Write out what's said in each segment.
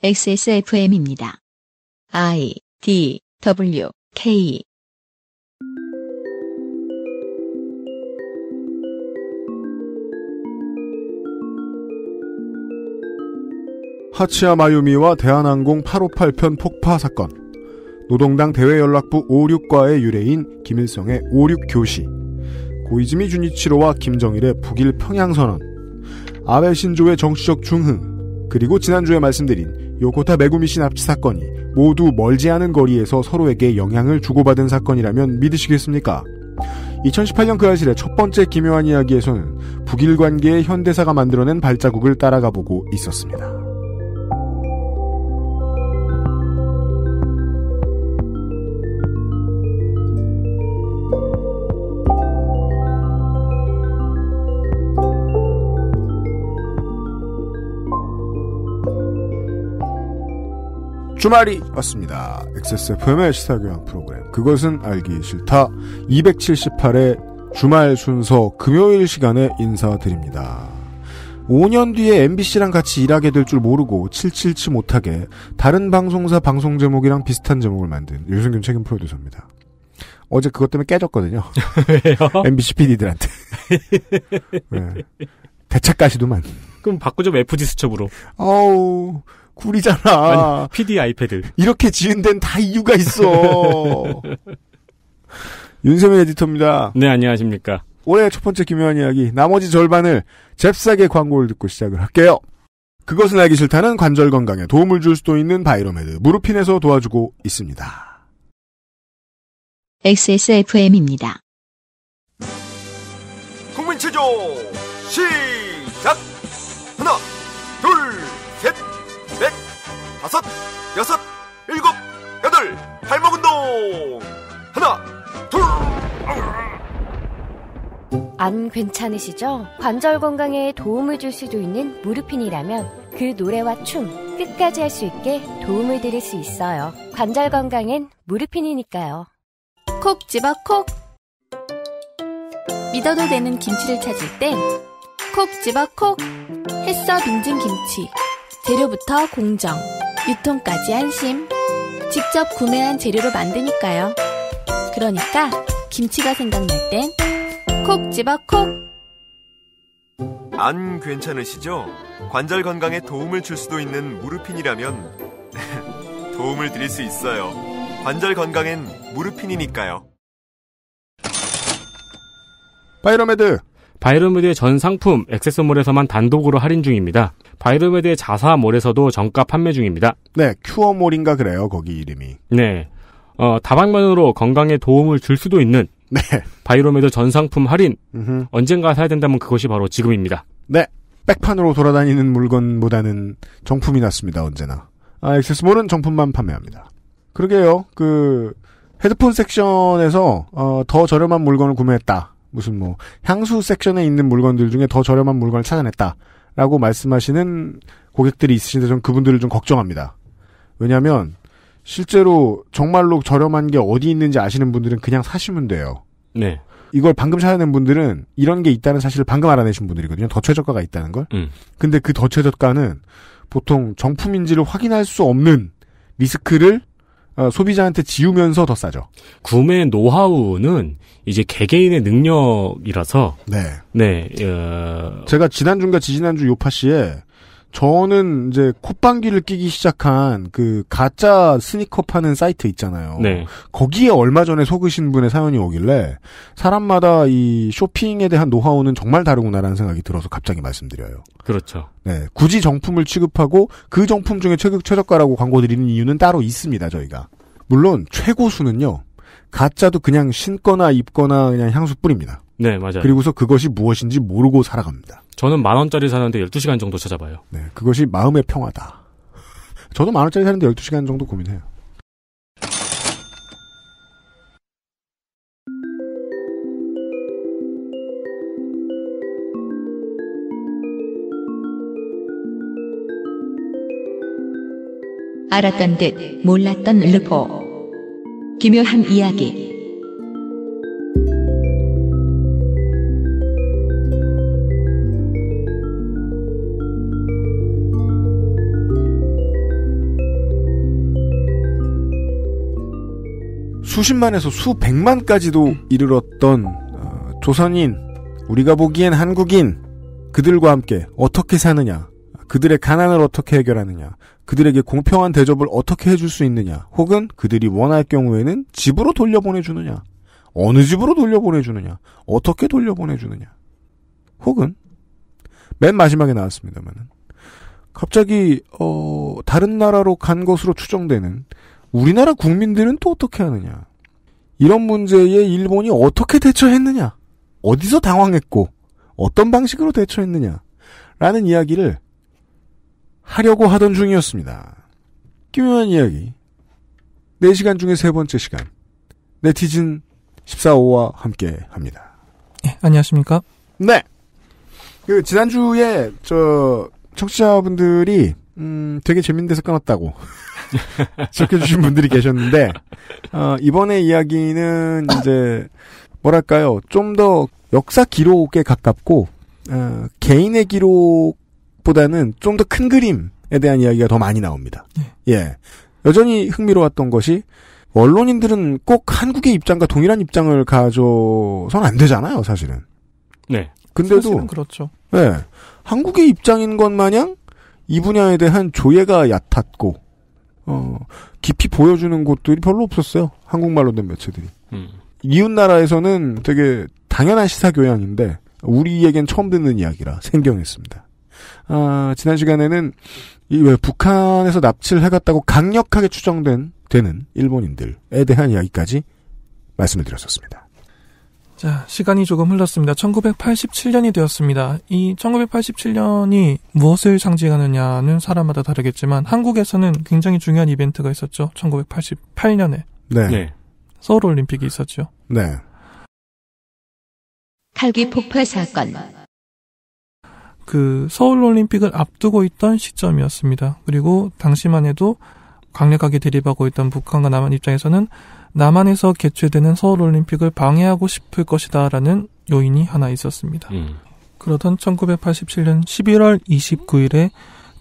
XSFM입니다. I D W K 하치야 마유미와 대한항공 858편 폭파 사건 노동당 대외연락부 56과의 유래인 김일성의 56교시 고이즈미 주니치로와 김정일의 북일 평양선언 아베 신조의 정치적 중흥 그리고 지난주에 말씀드린 요코타 메구미신 납치 사건이 모두 멀지 않은 거리에서 서로에게 영향을 주고받은 사건이라면 믿으시겠습니까? 2018년 그 아실의 첫 번째 기묘한 이야기에서는 북일 관계의 현대사가 만들어낸 발자국을 따라가 보고 있었습니다. 주말이 왔습니다. XSFM의 시사교양 프로그램 그것은 알기 싫다 278회 주말 순서 금요일 시간에 인사드립니다. 5년 뒤에 MBC랑 같이 일하게 될 줄 모르고 칠칠치 못하게 다른 방송사 방송 제목이랑 비슷한 제목을 만든 유승균 책임 프로듀서입니다. 어제 그것 때문에 깨졌거든요. MBC PD들한테. 네. 대차가시도만. 그럼 바꾸죠 뭐 FG 수첩으로. 어우 꿀이잖아. 아니, PD 아이패드. 이렇게 지은 데는 다 이유가 있어. 윤세민 에디터입니다. 네, 안녕하십니까. 올해 첫 번째 기묘한 이야기, 나머지 절반을 잽싸게 광고를 듣고 시작을 할게요. 그것은 알기 싫다는 관절 건강에 도움을 줄 수도 있는 바이로메드, 무릎핀에서 도와주고 있습니다. XSFM입니다. 국민체조 시 다섯, 여섯, 일곱, 여덟, 발목 운동! 하나, 둘! 안 괜찮으시죠? 관절 건강에 도움을 줄 수도 있는 무릎핀이라면그 노래와 춤 끝까지 할 수 있게 도움을 드릴 수 있어요. 관절 건강엔 무릎핀이니까요콕 집어 콕! 믿어도 되는 김치를 찾을 땐 콕 집어 콕! 햇어 빙진 김치. 재료부터 공정, 유통까지 안심. 직접 구매한 재료로 만드니까요. 그러니까 김치가 생각날 땐 콕 집어 콕! 안 괜찮으시죠? 관절 건강에 도움을 줄 수도 있는 무르핀이라면 도움을 드릴 수 있어요. 관절 건강엔 무르핀이니까요. 파이러메드 바이르메드의전 상품 액세서몰에서만 단독으로 할인 중입니다. 바이르메드의 자사몰에서도 정가 판매 중입니다. 네, 큐어몰인가 그래요. 거기 이름이. 네. 어, 다방면으로 건강에 도움을 줄 수도 있는 네. 바이로메드 전 상품 할인. 으흠. 언젠가 사야 된다면 그것이 바로 지금입니다. 네. 백판으로 돌아다니는 물건보다는 정품이 낫습니다, 언제나. 아, 액세스몰은 정품만 판매합니다. 그러게요. 그, 헤드폰 섹션에서, 어, 더 저렴한 물건을 구매했다. 무슨 뭐 향수 섹션에 있는 물건들 중에 더 저렴한 물건을 찾아냈다라고 말씀하시는 고객들이 있으신데 저는 그분들을 좀 걱정합니다. 왜냐하면 실제로 정말로 저렴한 게 어디 있는지 아시는 분들은 그냥 사시면 돼요. 네. 이걸 방금 찾아낸 분들은 이런 게 있다는 사실을 방금 알아내신 분들이거든요. 더 최저가가 있다는 걸. 음. 근데 그 더 최저가는 보통 정품인지를 확인할 수 없는 리스크를 어, 소비자한테 지우면서 더 싸죠. 구매 노하우는 이제 개개인의 능력이라서. 네. 네. 어... 제가 지난주인가 지지난주 요파 씨의 저는 이제 콧방귀를 끼기 시작한 그 가짜 스니커 파는 사이트 있잖아요. 네. 거기에 얼마 전에 속으신 분의 사연이 오길래 사람마다 이 쇼핑에 대한 노하우는 정말 다르구나라는 생각이 들어서 갑자기 말씀드려요. 그렇죠. 네. 굳이 정품을 취급하고 그 정품 중에 최극 최저가라고 광고 드리는 이유는 따로 있습니다, 저희가. 물론 최고수는요. 가짜도 그냥 신거나 입거나 그냥 향수 뿌립니다. 네, 맞아요. 그리고서 그것이 무엇인지 모르고 살아갑니다. 저는 만 원짜리 사는데 12시간 정도 찾아봐요. 네, 그것이 마음의 평화다. 저도 만 원짜리 사는데 12시간 정도 고민해요. 알았던 듯 몰랐던 르포 기묘한 이야기 수십만에서 수백만까지도 이르렀던 어, 조선인 우리가 보기엔 한국인 그들과 함께 어떻게 사느냐 그들의 가난을 어떻게 해결하느냐 그들에게 공평한 대접을 어떻게 해줄 수 있느냐 혹은 그들이 원할 경우에는 집으로 돌려보내주느냐 어느 집으로 돌려보내주느냐 어떻게 돌려보내주느냐 혹은 맨 마지막에 나왔습니다만은 갑자기 어 다른 나라로 간 것으로 추정되는 우리나라 국민들은 또 어떻게 하느냐 이런 문제에 일본이 어떻게 대처했느냐, 어디서 당황했고 어떤 방식으로 대처했느냐라는 이야기를 하려고 하던 중이었습니다. 기묘한 이야기. 4시간 중에 세 번째 시간. 네티즌 14호와 함께 합니다. 예, 안녕하십니까? 네. 그 지난주에 저 청취자분들이 음 되게 재밌는 데서 끊었다고 지켜주신 분들이 계셨는데 어, 이번에 이야기는 이제 뭐랄까요 좀 더 역사 기록에 가깝고 어, 개인의 기록보다는 좀 더 큰 그림에 대한 이야기가 더 많이 나옵니다. 네. 예 여전히 흥미로웠던 것이 언론인들은 꼭 한국의 입장과 동일한 입장을 가져선 안 되잖아요 사실은. 네. 근데도 그렇죠. 네. 한국의 입장인 것 마냥 이 분야에 대한 조예가 얕았고 어, 깊이 보여주는 곳들이 별로 없었어요. 한국말로 된 매체들이. 음. 이웃 나라에서는 되게 당연한 시사 교양인데 우리에겐 처음 듣는 이야기라 생경했습니다. 아, 지난 시간에는 이 왜 북한에서 납치를 해갔다고 강력하게 추정된 되는 일본인들에 대한 이야기까지 말씀을 드렸었습니다. 자, 시간이 조금 흘렀습니다. 1987년이 되었습니다. 이 1987년이 무엇을 상징하느냐는 사람마다 다르겠지만 한국에서는 굉장히 중요한 이벤트가 있었죠. 1988년에. 네. 네. 서울 올림픽이 있었죠. 네. 칼기 폭파 사건. 그 서울 올림픽을 앞두고 있던 시점이었습니다. 그리고 당시만 해도 강력하게 대립하고 있던 북한과 남한 입장에서는 남한에서 개최되는 서울 올림픽을 방해하고 싶을 것이다라는 요인이 하나 있었습니다. 음. 그러던 1987년 11월 29일에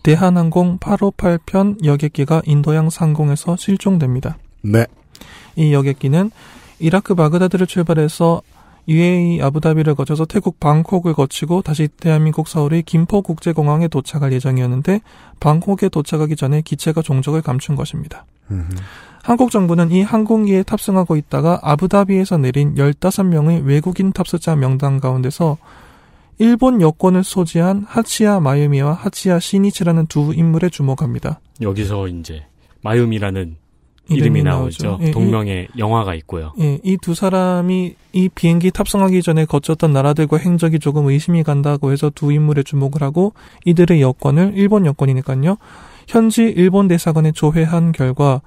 대한항공 858편 여객기가 인도양 상공에서 실종됩니다. 네. 이 여객기는 이라크 바그다드를 출발해서 UAE 아부다비를 거쳐서 태국 방콕을 거치고 다시 대한민국 서울의 김포국제공항에 도착할 예정이었는데 방콕에 도착하기 전에 기체가 종적을 감춘 것입니다. 음흠. 한국 정부는 이 항공기에 탑승하고 있다가 아부다비에서 내린 15명의 외국인 탑승자 명단 가운데서 일본 여권을 소지한 하치야 마유미와 하치야 시니치라는 두 인물에 주목합니다. 여기서 이제 마유미라는 이름이, 이름이 나오죠. 나오죠. 예, 예. 동명의 이, 영화가 있고요. 예, 이두 사람이 이 비행기 탑승하기 전에 거쳤던 나라들과 행적이 조금 의심이 간다고 해서 두 인물에 주목을 하고 이들의 여권을 일본 여권이니까요. 현지 일본 대사관에 조회한 결과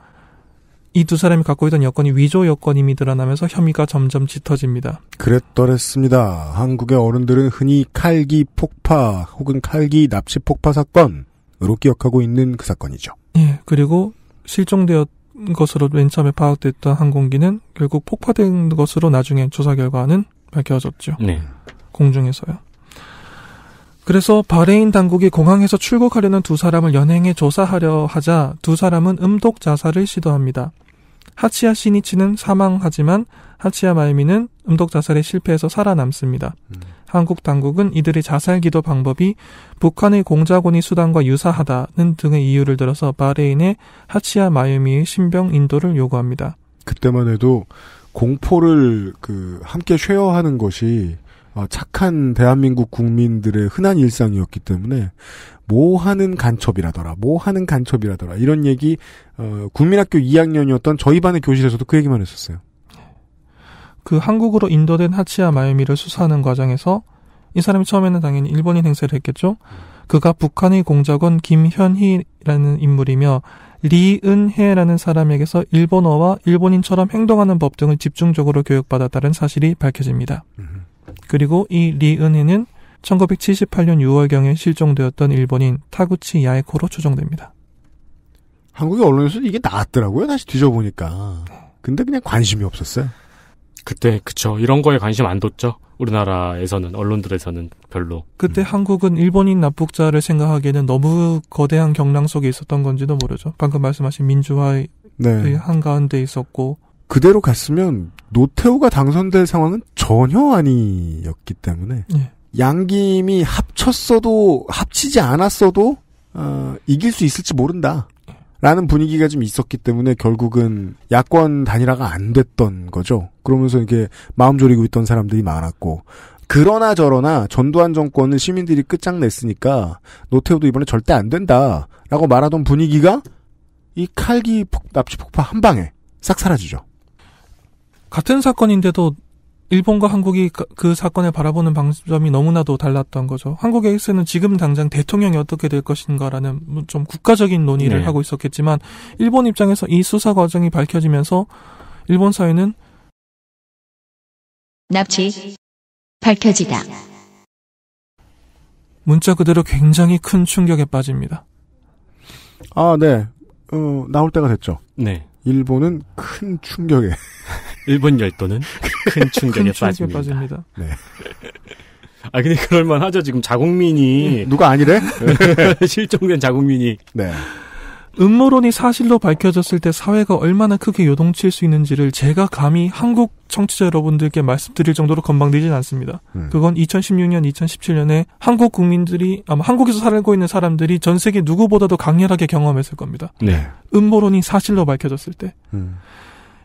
이두 사람이 갖고 있던 여권이 위조 여권임이 드러나면서 혐의가 점점 짙어집니다. 그랬더랬습니다. 한국의 어른들은 흔히 칼기 폭파 혹은 칼기 납치 폭파 사건으로 기억하고 있는 그 사건이죠. 예, 그리고 실종되었 것으로 맨 처음에 파악됐던 항공기는 결국 폭파된 것으로 나중에 조사 결과는 밝혀졌죠. 네. 공중에서요. 그래서 바레인 당국이 공항에서 출국하려는 두 사람을 연행해 조사하려 하자 두 사람은 음독 자살을 시도합니다. 하치야 시니치는 사망하지만 하치야 마이미는 음독 자살에 실패해서 살아남습니다. 음. 한국 당국은 이들의 자살 기도 방법이 북한의 공작원이 수단과 유사하다는 등의 이유를 들어서 바레인의 하치야 마이미의 신병 인도를 요구합니다. 그때만 해도 공포를 그 함께 쉐어하는 것이 어, 착한 대한민국 국민들의 흔한 일상이었기 때문에 뭐 하는 간첩이라더라, 뭐 하는 간첩이라더라, 이런 얘기, 어, 국민학교 2학년이었던 저희 반의 교실에서도 그 얘기만 했었어요. 그 한국으로 인도된 하치야 마요미를 수사하는 과정에서 이 사람이 처음에는 당연히 일본인 행세를 했겠죠? 그가 북한의 공작원 김현희라는 인물이며 리은혜라는 사람에게서 일본어와 일본인처럼 행동하는 법 등을 집중적으로 교육받았다는 사실이 밝혀집니다. 그리고 이 리은혜는 1978년 6월경에 실종되었던 일본인 타구치 야에코로 추정됩니다. 한국의 언론에서 이게 나왔더라고요. 다시 뒤져보니까. 근데 그냥 관심이 없었어요. 그때 그쵸 이런 거에 관심 안 뒀죠. 우리나라에서는 언론들에서는 별로. 그때 음. 한국은 일본인 납북자를 생각하기에는 너무 거대한 경랑 속에 있었던 건지도 모르죠. 방금 말씀하신 민주화의 네. 한가운데 있었고 그대로 갔으면 노태우가 당선될 상황은 전혀 아니었기 때문에 네. 양김이 합쳤어도 합치지 않았어도 어, 이길 수 있을지 모른다. 라는 분위기가 좀 있었기 때문에 결국은 야권 단일화가 안 됐던 거죠. 그러면서 이렇게 마음 졸이고 있던 사람들이 많았고 그러나 저러나 전두환 정권을 시민들이 끝장냈으니까 노태우도 이번에 절대 안 된다라고 말하던 분위기가 이 칼기 폭, 납치 폭파 한 방에 싹 사라지죠. 같은 사건인데도 일본과 한국이 그, 그 사건을 바라보는 방점이 너무나도 달랐던 거죠. 한국에서는 의 지금 당장 대통령이 어떻게 될 것인가라는 뭐 좀 국가적인 논의를 네. 하고 있었겠지만 일본 입장에서 이 수사 과정이 밝혀지면서 일본 사회는 납치 밝혀지다 문자 그대로 굉장히 큰 충격에 빠집니다. 아, 네. 어, 나올 때가 됐죠. 네. 일본은 큰 충격에 일본 열도는 큰 충격에, 큰 충격에 빠집니다. 빠집니다. 네. 아 근데 그럴만 하죠. 지금 자국민이 네. 누가 아니래? 실종된 자국민이. 네. 음모론이 사실로 밝혀졌을 때 사회가 얼마나 크게 요동칠 수 있는지를 제가 감히 한국 청취자 여러분들께 말씀드릴 정도로 건방지진 않습니다. 음. 그건 2016년, 2017년에 한국 국민들이 아마 한국에서 살고 있는 사람들이 전 세계 누구보다도 강렬하게 경험했을 겁니다. 네. 음모론이 사실로 밝혀졌을 때. 음.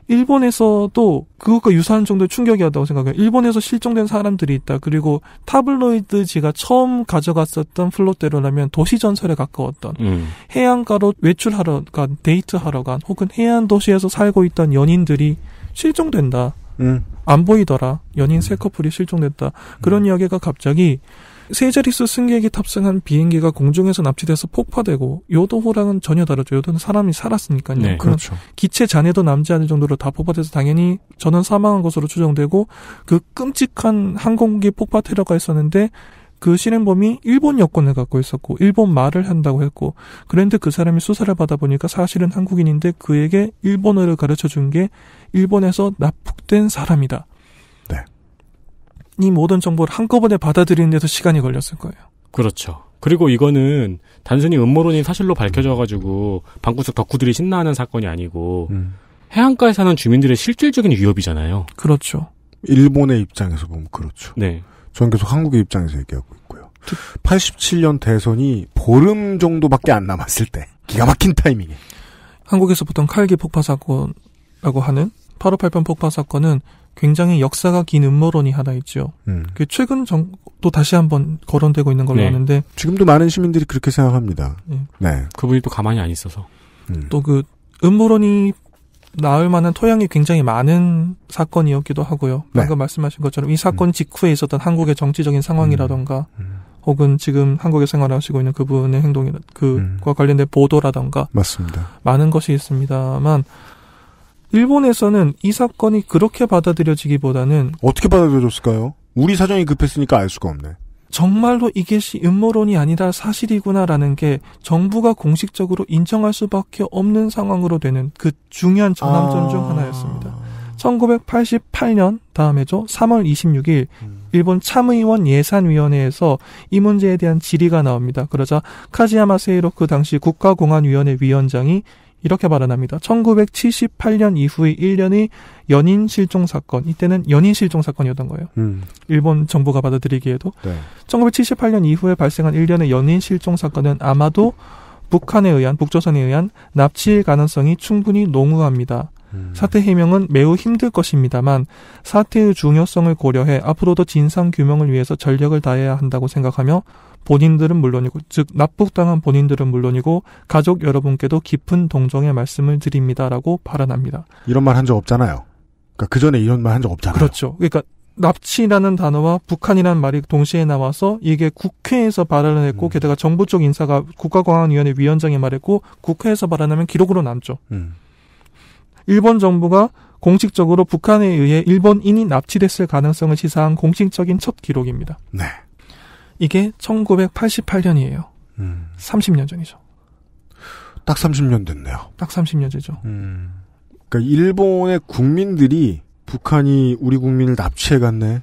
일본에서도 그것과 유사한 정도의 충격이었다고 생각해요. 일본에서 실종된 사람들이 있다. 그리고 타블로이드지가 처음 가져갔었던 플롯대로라면 도시전설에 가까웠던 음. 해안가로 외출하러 간, 데이트하러 간, 혹은 해안 도시에서 살고 있던 연인들이 실종된다. 음. 안 보이더라. 연인 세 커플이 실종됐다. 그런 음. 이야기가 갑자기 세 자릿수 승객이 탑승한 비행기가 공중에서 납치돼서 폭파되고 요도호랑은 전혀 다르죠. 요도는 사람이 살았으니까요. 네, 그렇죠. 기체 잔해도 남지 않을 정도로 다 폭파돼서 당연히 저는 사망한 것으로 추정되고 그 끔찍한 항공기 폭파 테러가 있었는데 그 실행범이 일본 여권을 갖고 있었고 일본 말을 한다고 했고 그런데 그 사람이 수사를 받아 보니까 사실은 한국인인데 그에게 일본어를 가르쳐 준 게 일본에서 납북된 사람이다. 네. 이 모든 정보를 한꺼번에 받아들이는 데도 시간이 걸렸을 거예요. 그렇죠. 그리고 이거는 단순히 음모론이 사실로 밝혀져가지고 방구석 덕후들이 신나하는 사건이 아니고 음. 해안가에 사는 주민들의 실질적인 위협이잖아요. 그렇죠. 일본의 입장에서 보면 그렇죠. 네. 저는 계속 한국의 입장에서 얘기하고 있고요. 87년 대선이 보름 정도밖에 안 남았을 때 기가 막힌 타이밍에 한국에서 보통 칼기 폭파 사건이라고 하는 8.5 8편 폭파 사건은 굉장히 역사가 긴 음모론이 하나 있죠. 음. 그 최근 정, 또 다시 한번 거론되고 있는 걸로 네. 아는데 지금도 많은 시민들이 그렇게 생각합니다. 네. 네. 그분이 또 가만히 안 있어서 음. 또그 음모론이 나을 만한 토양이 굉장히 많은 사건이었기도 하고요. 네. 방금 말씀하신 것처럼 이 사건 음. 직후에 있었던 한국의 정치적인 상황이라던가 음. 음. 혹은 지금 한국에 생활하시고 있는 그분의 행동이 그와 음. 관련된 보도라던가 맞습니다. 많은 것이 있습니다만 일본에서는 이 사건이 그렇게 받아들여지기보다는 어떻게 받아들여졌을까요? 우리 사정이 급했으니까 알 수가 없네. 정말로 이것이 음모론이 아니라 사실이구나라는 게 정부가 공식적으로 인정할 수밖에 없는 상황으로 되는 그 중요한 전환점 아... 중 하나였습니다. 1988년 다음 해죠 3월 26일 일본 참의원 예산위원회에서 이 문제에 대한 질의가 나옵니다. 그러자 카지야마 세이로크 그 당시 국가공안위원회 위원장이 이렇게 발언합니다. 1978년 이후의 1년이 연인 실종 사건. 이때는 연인 실종 사건이었던 거예요. 음. 일본 정부가 받아들이기에도 네. 1978년 이후에 발생한 1년의 연인 실종 사건은 아마도 북한에 의한 북조선에 의한 납치일 가능성이 충분히 농후합니다. 음. 사태 해명은 매우 힘들 것입니다만 사태의 중요성을 고려해 앞으로도 진상 규명을 위해서 전력을 다해야 한다고 생각하며 본인들은 물론이고 즉 납북당한 본인들은 물론이고 가족 여러분께도 깊은 동정의 말씀을 드립니다라고 발언합니다. 이런 말 한 적 없잖아요. 그러니까 그 전에 이런 말 한 적 없잖아요. 그렇죠. 그러니까 납치라는 단어와 북한이라는 말이 동시에 나와서 이게 국회에서 발언을 했고 음. 게다가 정부 쪽 인사가 국가공안위원회 위원장이 말했고 국회에서 발언하면 기록으로 남죠. 음. 일본 정부가 공식적으로 북한에 의해 일본인이 납치됐을 가능성을 시사한 공식적인 첫 기록입니다. 네. 이게 1988년이에요. 음. 30년 전이죠. 딱 30년 됐네요. 딱 30년 전죠 음. 그러니까 일본의 국민들이 북한이 우리 국민을 납치해 갔네.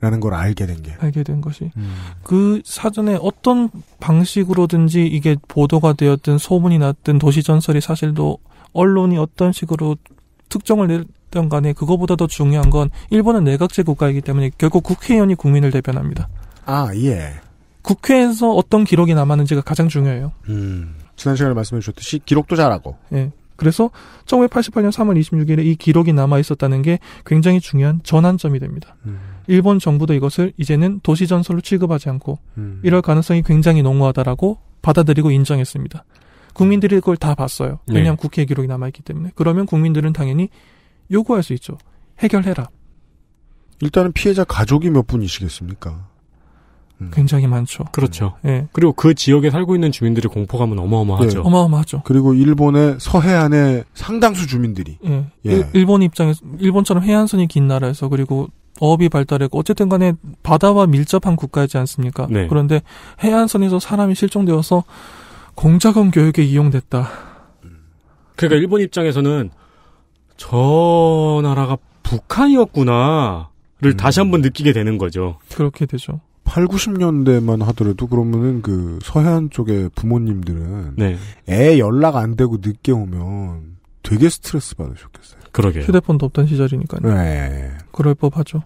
라는 걸 알게 된 게. 알게 된 것이. 음. 그 사전에 어떤 방식으로든지 이게 보도가 되었든 소문이 났든 도시전설이 사실도 언론이 어떤 식으로 특정을 내던 간에 그거보다 더 중요한 건 일본은 내각제 국가이기 때문에 결국 국회의원이 국민을 대변합니다. 아, 예. 국회에서 어떤 기록이 남았는지가 가장 중요해요. 음. 지난 시간에 말씀해 주셨듯이 기록도 잘하고. 예. 그래서 1988년 3월 26일에 이 기록이 남아 있었다는 게 굉장히 중요한 전환점이 됩니다. 음. 일본 정부도 이것을 이제는 도시 전설로 취급하지 않고 음. 이럴 가능성이 굉장히 농후하다라고 받아들이고 인정했습니다. 국민들이 그걸 다 봤어요. 네. 왜냐하면 네. 국회 기록이 남아있기 때문에. 그러면 국민들은 당연히 요구할 수 있죠. 해결해라. 일단은 피해자 가족이 몇 분이시겠습니까? 음. 굉장히 많죠. 그렇죠. 예. 그리고 그 지역에 살고 있는 주민들의 공포감은 어마어마하죠. 예. 어마어마하죠. 그리고 일본의 서해안의 상당수 주민들이 예. 예. 일, 본 입장에서 일본처럼 해안선이 긴 나라에서 그리고 어업이 발달했고 어쨌든 간에 바다와 밀접한 국가이지 않습니까? 네. 그런데 해안선에서 사람이 실종되어서 공작원 교육에 이용됐다. 그러니까 일본 입장에서는 저 나라가 북한이었구나를 음. 다시 한번 느끼게 되는 거죠. 그렇게 되죠. 8, 90년대만 하더라도 그러면은 그 서해안 쪽의 부모님들은 네. 애 연락 안 되고 늦게 오면 되게 스트레스 받으셨겠어요. 그러게요. 휴대폰도 없던 시절이니까요. 네. 그럴 법하죠.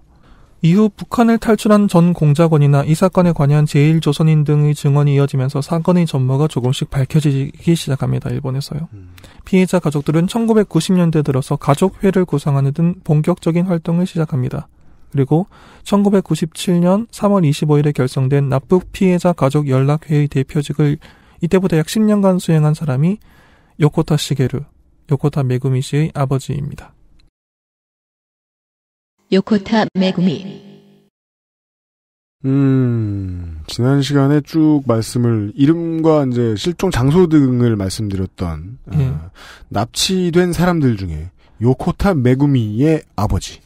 이후 북한을 탈출한 전 공작원이나 이 사건에 관한 제1조선인 등의 증언이 이어지면서 사건의 전모가 조금씩 밝혀지기 시작합니다. 일본에서요. 음. 피해자 가족들은 1990년대 들어서 가족회를 구성하는 등 본격적인 활동을 시작합니다. 그리고 1997년 3월 25일에 결성된 납북 피해자 가족 연락회의 대표직을 이때보다 약 10년간 수행한 사람이 요코타 시게루, 요코타 메구미 씨의 아버지입니다. 요코타 메구미 음, 지난 시간에 쭉 말씀을, 이름과 이제 실종 장소 등을 말씀드렸던, 음. 어, 예. 납치된 사람들 중에 요코타 메구미의 아버지.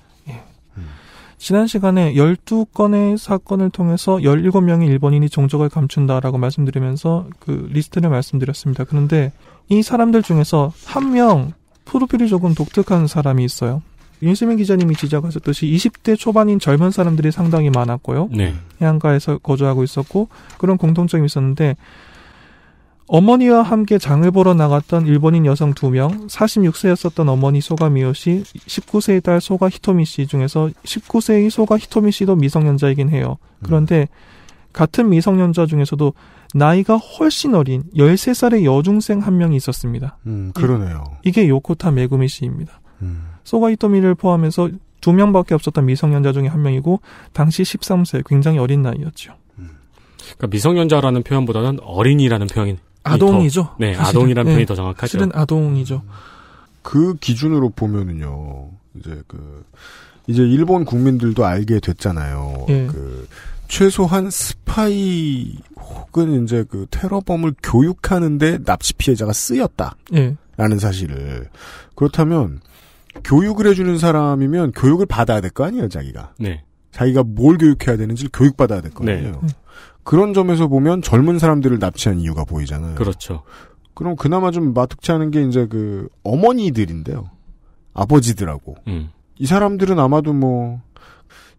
지난 시간에 12건의 사건을 통해서 17명의 일본인이 종족을 감춘다라고 말씀드리면서 그 리스트를 말씀드렸습니다. 그런데 이 사람들 중에서 한 명 프로필이 조금 독특한 사람이 있어요. 윤수민 기자님이 지적하셨듯이 20대 초반인 젊은 사람들이 상당히 많았고요. 네. 해안가에서 거주하고 있었고 그런 공통점이 있었는데 어머니와 함께 장을 보러 나갔던 일본인 여성 2명, 46세였었던 어머니 소가 미요 씨, 19세의 딸 소가 히토미 씨 중에서 19세의 소가 히토미 씨도 미성년자이긴 해요. 음. 그런데 같은 미성년자 중에서도 나이가 훨씬 어린 13살의 여중생 한 명이 있었습니다. 음, 그러네요. 이, 게 요코타 메구미 씨입니다. 음. 소가 히토미를 포함해서 두 명밖에 없었던 미성년자 중에 한 명이고 당시 13세, 굉장히 어린 나이였죠. 음. 그러니까 미성년자라는 표현보다는 어린이라는 표현이 아, 아동이죠. 더, 네, 아동이란 표현이 네, 더 정확하죠. 실은 아동이죠. 그 기준으로 보면은요, 이제 그 이제 일본 국민들도 알게 됐잖아요. 예. 그 최소한 스파이 혹은 이제 그 테러범을 교육하는데 납치 피해자가 쓰였다. 라는 예. 사실을 그렇다면 교육을 해주는 사람이면 교육을 받아야 될 거 아니에요, 자기가. 네. 자기가 뭘 교육해야 되는지를 교육받아야 될거 네. 아니에요. 네. 그런 점에서 보면 젊은 사람들을 납치한 이유가 보이잖아요. 그렇죠. 그럼 그나마 좀 마뜩치 않은 게 이제 그 어머니들인데요. 아버지들하고. 음. 이 사람들은 아마도 뭐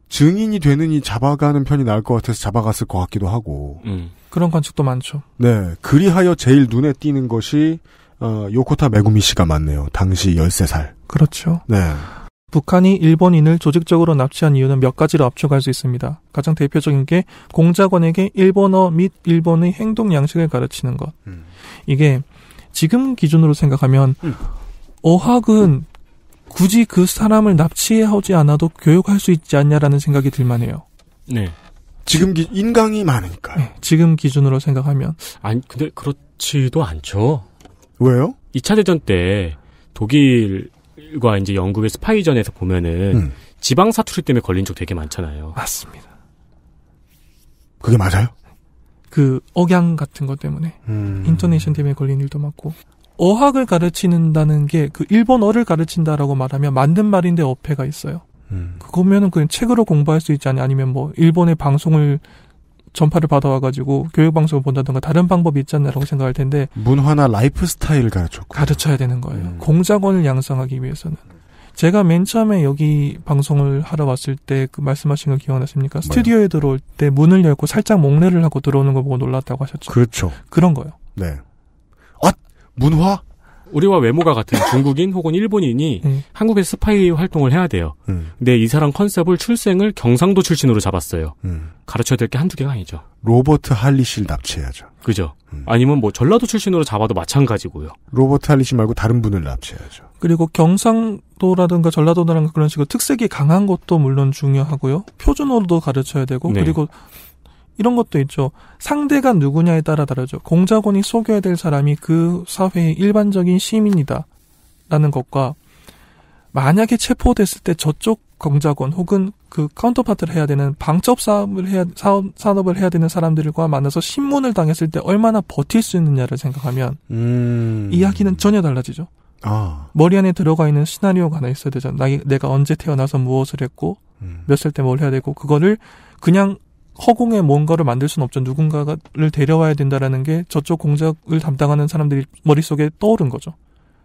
증인이 되느니 잡아가는 편이 나을 것 같아서 잡아갔을 것 같기도 하고. 음. 그런 관측도 많죠. 네. 그리하여 제일 눈에 띄는 것이 어, 요코타 메구미 씨가 맞네요. 당시 13살. 그렇죠. 네. 북한이 일본인을 조직적으로 납치한 이유는 몇 가지로 압축할 수 있습니다. 가장 대표적인 게 공작원에게 일본어 및 일본의 행동 양식을 가르치는 것. 음. 이게 지금 기준으로 생각하면 음. 어학은 굳이 그 사람을 납치하지 않아도 교육할 수 있지 않냐라는 생각이 들만해요. 네. 지금 기, 인강이 많으니까 네, 지금 기준으로 생각하면. 아니, 근데 그렇지도 않죠. 왜요? 2차 대전 때 독일 미국과 이제 영국의 스파이전에서 보면은 음. 지방 사투리 때문에 걸린 적 되게 많잖아요. 맞습니다. 그게 맞아요? 그 억양 같은 것 때문에 음. 인터네이션 때문에 걸린 일도 많고 어학을 가르치는다는 게 그 일본어를 가르친다라고 말하면 만든 말인데 어폐가 있어요. 음. 그거면은 그냥 책으로 공부할 수 있지 않냐 아니면 뭐 일본의 방송을 전파를 받아와가지고 교육방송을 본다든가 다른 방법이 있지 않나라고 생각할 텐데. 문화나 라이프 스타일을 가르쳤고. 가르쳐야 되는 거예요. 음. 공작원을 양성하기 위해서는. 제가 맨 처음에 여기 방송을 하러 왔을 때 그 말씀하신 거 기억나십니까? 스튜디오에 들어올 때 문을 열고 살짝 목례를 하고 들어오는 거 보고 놀랐다고 하셨죠. 그렇죠. 그런 거요. 예 네. 아 문화 우리와 외모가 같은 중국인 혹은 일본인이 음. 한국의 스파이 활동을 해야 돼요. 음. 근데 이 사람 컨셉을 출생을 경상도 출신으로 잡았어요. 음. 가르쳐야 될 게 한두 개가 아니죠. 로버트 할리실 납치해야죠. 그죠. 음. 아니면 뭐 전라도 출신으로 잡아도 마찬가지고요. 로버트 할리실 말고 다른 분을 납치해야죠. 그리고 경상도라든가 전라도라든가 그런 식으로 특색이 강한 것도 물론 중요하고요. 표준어로도 가르쳐야 되고 네. 그리고 이런 것도 있죠. 상대가 누구냐에 따라 다르죠. 공작원이 속여야 될 사람이 그 사회의 일반적인 시민이다. 라는 것과 만약에 체포됐을 때 저쪽 공작원 혹은 그 카운터파트를 해야 되는 방첩 사업을 해야 사업, 산업을 해야 되는 사람들과 만나서 신문을 당했을 때 얼마나 버틸 수 있느냐를 생각하면 음... 이야기는 전혀 달라지죠. 아. 머리 안에 들어가 있는 시나리오가 하나 있어야 되잖아. 나, 내가 언제 태어나서 무엇을 했고 음. 몇살 때 뭘 해야 되고 그거를 그냥 허공에 뭔가를 만들 수는 없죠. 누군가를 데려와야 된다라는 게 저쪽 공작을 담당하는 사람들이 머릿속에 떠오른 거죠.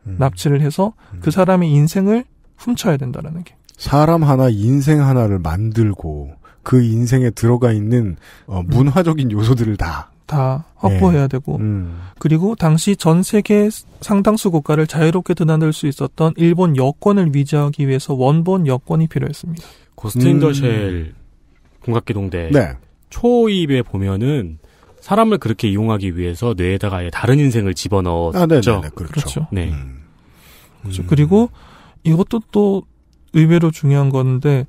음. 납치를 해서 음. 그 사람의 인생을 훔쳐야 된다라는 게. 사람 하나, 인생 하나를 만들고 그 인생에 들어가 있는 어, 음. 문화적인 음. 요소들을 다. 다 확보해야 네. 되고 음. 그리고 당시 전 세계 상당수 국가를 자유롭게 드나들 수 있었던 일본 여권을 위지하기 위해서 원본 여권이 필요했습니다. 고스트 더쉘 음. 공각기동대 네. 초입에 보면은 사람을 그렇게 이용하기 위해서 뇌에다가 아예 다른 인생을 집어넣었죠. 아, 네 그렇죠. 그렇죠. 네. 음. 그렇죠. 그리고 이것도 또 의외로 중요한 건데